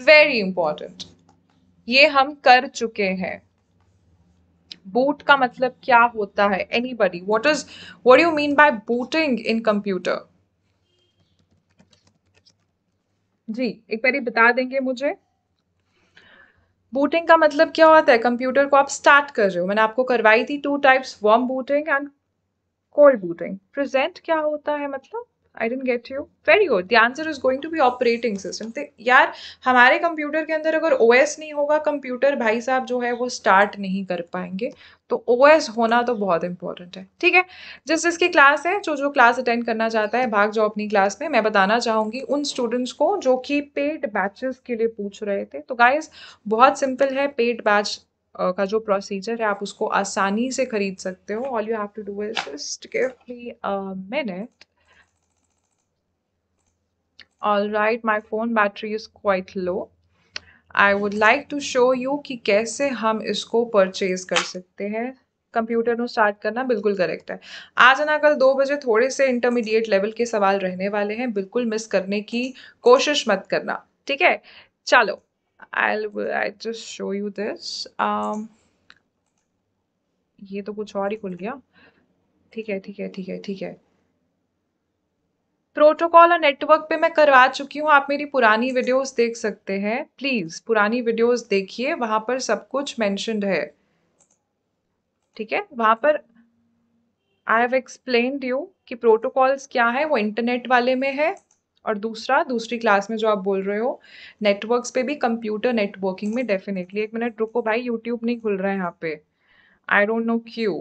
वेरी इंपॉर्टेंट ये हम कर चुके हैं बूट का मतलब क्या होता है anybody what is what you mean by booting in computer जी एक बार बता देंगे मुझे बूटिंग का मतलब क्या होता है कंप्यूटर को आप स्टार्ट कर रहे हो मैंने आपको करवाई थी two types warm booting and cold booting present क्या होता है मतलब I didn't get you very good the answer is going to be operating system यार हमारे कंप्यूटर के अंदर अगर ओ नहीं होगा कंप्यूटर भाई साहब जो है वो स्टार्ट नहीं कर पाएंगे तो ओ एस होना तो बहुत इंपॉर्टेंट है ठीक है जिस जिसकी क्लास है जो जो क्लास अटेंड करना चाहता है भाग जाओ अपनी क्लास में मैं बताना चाहूँगी उन स्टूडेंट्स को जो कि पेड बैचेस के लिए पूछ रहे थे तो गाइज बहुत सिंपल है पेड बैच का जो प्रोसीजर है आप उसको आसानी से खरीद सकते हो all you have to do is just give me a minute all right my phone battery is quite low I would like to show you कि कैसे हम इसको परचेज कर सकते हैं कंप्यूटर नो स्टार्ट करना बिल्कुल करेक्ट है आज ना कल दो बजे थोड़े से इंटरमीडिएट लेवल के सवाल रहने वाले हैं बिल्कुल मिस करने की कोशिश मत करना ठीक है चलो I will I just show you this ये तो कुछ और ही खुल गया ठीक है ठीक है ठीक है ठीक है प्रोटोकॉल और नेटवर्क पे मैं करवा चुकी हूँ आप मेरी पुरानी वीडियोस देख सकते हैं प्लीज़ पुरानी वीडियोस देखिए वहाँ पर सब कुछ मैंशनड है ठीक है वहाँ पर आई हैव एक्सप्लेन यू कि प्रोटोकॉल्स क्या है वो इंटरनेट वाले में है और दूसरा दूसरी क्लास में जो आप बोल रहे हो नेटवर्क्स पे भी कंप्यूटर नेटवर्किंग में डेफिनेटली एक मिनट रुको भाई यूट्यूब नहीं खुल रहा है यहाँ पे आई डोंट नो क्यू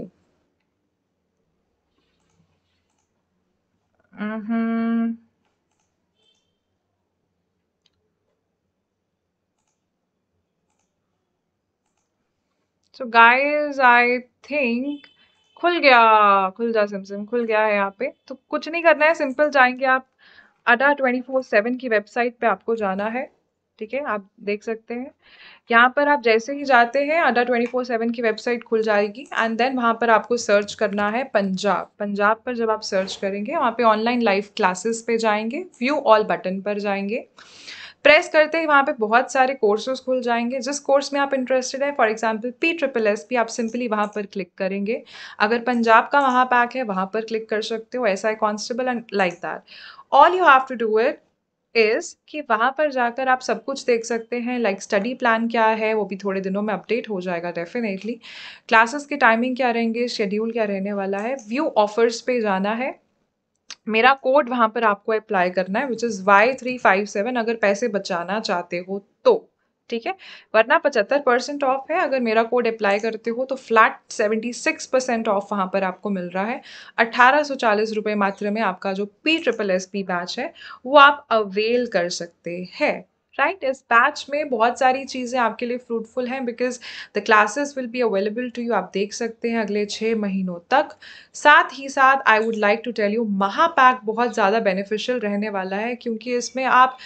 सो गाइस आई थिंक खुल गया खुल जा सिम सिम खुल गया है यहाँ पे तो कुछ नहीं करना है सिंपल जाएंगे आप अडा ट्वेंटी फोर सेवन की वेबसाइट पे आपको जाना है ठीक है आप देख सकते हैं यहाँ पर आप जैसे ही जाते हैं अडा ट्वेंटी फोर सेवन की वेबसाइट खुल जाएगी एंड देन वहाँ पर आपको सर्च करना है पंजाब पंजाब पर जब आप सर्च करेंगे वहाँ पे ऑनलाइन लाइव क्लासेस पे जाएंगे व्यू ऑल बटन पर जाएंगे प्रेस करते ही वहाँ पे बहुत सारे कोर्सेज खुल जाएंगे जिस कोर्स में आप इंटरेस्टेड हैं for example P triple S P आप सिंपली वहाँ पर क्लिक करेंगे अगर पंजाब का वहाँ पैक है वहाँ पर क्लिक कर सकते हो ऐसा है constable and like that all you have to do it is कि वहाँ पर जाकर आप सब कुछ देख सकते हैं लाइक स्टडी प्लान क्या है वो भी थोड़े दिनों में अपडेट हो जाएगा डेफिनेटली क्लासेस के टाइमिंग क्या रहेंगे शेड्यूल क्या रहने वाला है व्यू ऑफर्स पे जाना है मेरा कोड वहाँ पर आपको अप्लाई करना है which is Y three five seven अगर पैसे बचाना चाहते हो तो ठीक है वरना पचहत्तर परसेंट ऑफ है अगर मेरा कोड अप्लाई करते हो तो flat seventy six percent off वहाँ पर आपको मिल रहा है अट्ठारह सौ चालीस रुपये मात्र में आपका जो P triple S P batch है वो आप अवेल कर सकते हैं राइट इस बैच में बहुत सारी चीज़ें आपके लिए फ्रूटफुल हैं because the classes will be available to you आप देख सकते हैं अगले छः महीनों तक साथ ही साथ I would like to tell you Mahapack बहुत ज़्यादा बेनिफिशियल रहने वाला है क्योंकि इसमें आप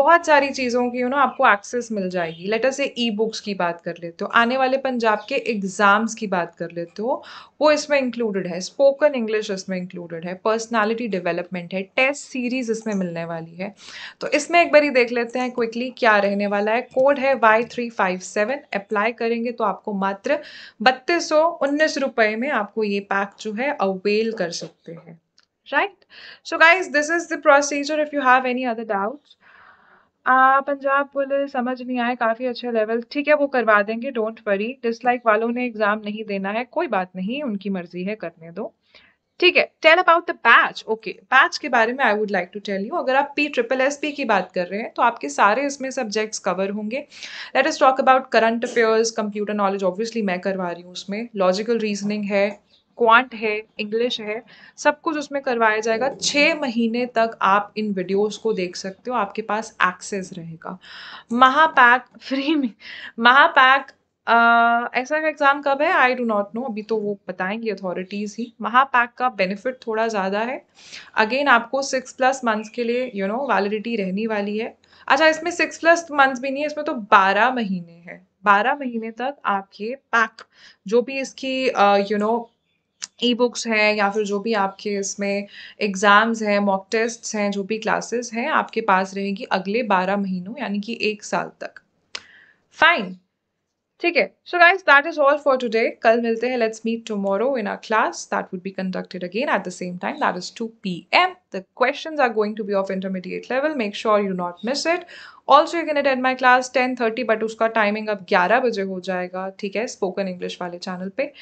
बहुत सारी चीज़ों की यू नो आपको एक्सेस मिल जाएगी लेटर से ई बुक्स की बात कर लेते हो आने वाले पंजाब के एग्ज़ाम्स की बात कर लेते हो वो इसमें इंक्लूडेड है स्पोकन इंग्लिश इसमें इंक्लूडेड है पर्सनैलिटी डेवलपमेंट है टेस्ट सीरीज़ इसमें मिलने वाली है तो इसमें एक बार ही देख लेते हैं क्विक एग्जैक्टली exactly क्या रहने वाला है कोड है Y357 थ्री अप्लाई करेंगे तो आपको मात्र बत्तीस सौ उन्नीस रुपये में आपको ये पैक जो है अवेल कर सकते हैं right so guys this is the procedure if you have any other doubts Punjab बोले समझ नहीं आए काफ़ी अच्छे लेवल ठीक है वो करवा देंगे डोंट वरी डिसलाइक वालों ने एग्ज़ाम नहीं देना है कोई बात नहीं उनकी मर्ज़ी है करने दो ठीक है tell about the batch okay batch के बारे में I would like to tell you अगर आप पी ट्रिपल एस पी की बात कर रहे हैं तो आपके सारे इसमें सब्जेक्ट्स कवर होंगे let us talk about current affairs computer knowledge obviously मैं करवा रही हूँ उसमें लॉजिकल रीजनिंग है क्वांट है इंग्लिश है सब कुछ उसमें करवाया जाएगा छः महीने तक आप इन वीडियोस को देख सकते हो आपके पास एक्सेस रहेगा महापैक फ्री में महापैक ऐसा का एग्ज़ाम कब है आई डू नॉट नो अभी तो वो बताएंगे अथॉरिटीज़ ही महापैक का बेनिफिट थोड़ा ज़्यादा है अगेन आपको सिक्स प्लस मंथ्स के लिए यू नो वैलिडिटी रहने वाली है अच्छा इसमें सिक्स प्लस मंथ्स भी नहीं है इसमें तो बारह महीने हैं बारह महीने तक आपके पैक जो भी इसकी यू नो ई बुक्स हैं या फिर जो भी आपके इसमें एग्ज़ाम्स हैं मॉक टेस्ट्स हैं जो भी क्लासेस हैं आपके पास रहेगी अगले बारह महीनों यानी कि एक साल तक फाइन ठीक है so guys that is all for today कल मिलते हैं let's meet tomorrow in our class that would be conducted again at the same time that is two P M the question are going to be of intermediate level make sure you not miss it also you can attend my class ten thirty but उसका timing अब ग्यारह बजे हो जाएगा ठीक है spoken English वाले channel पे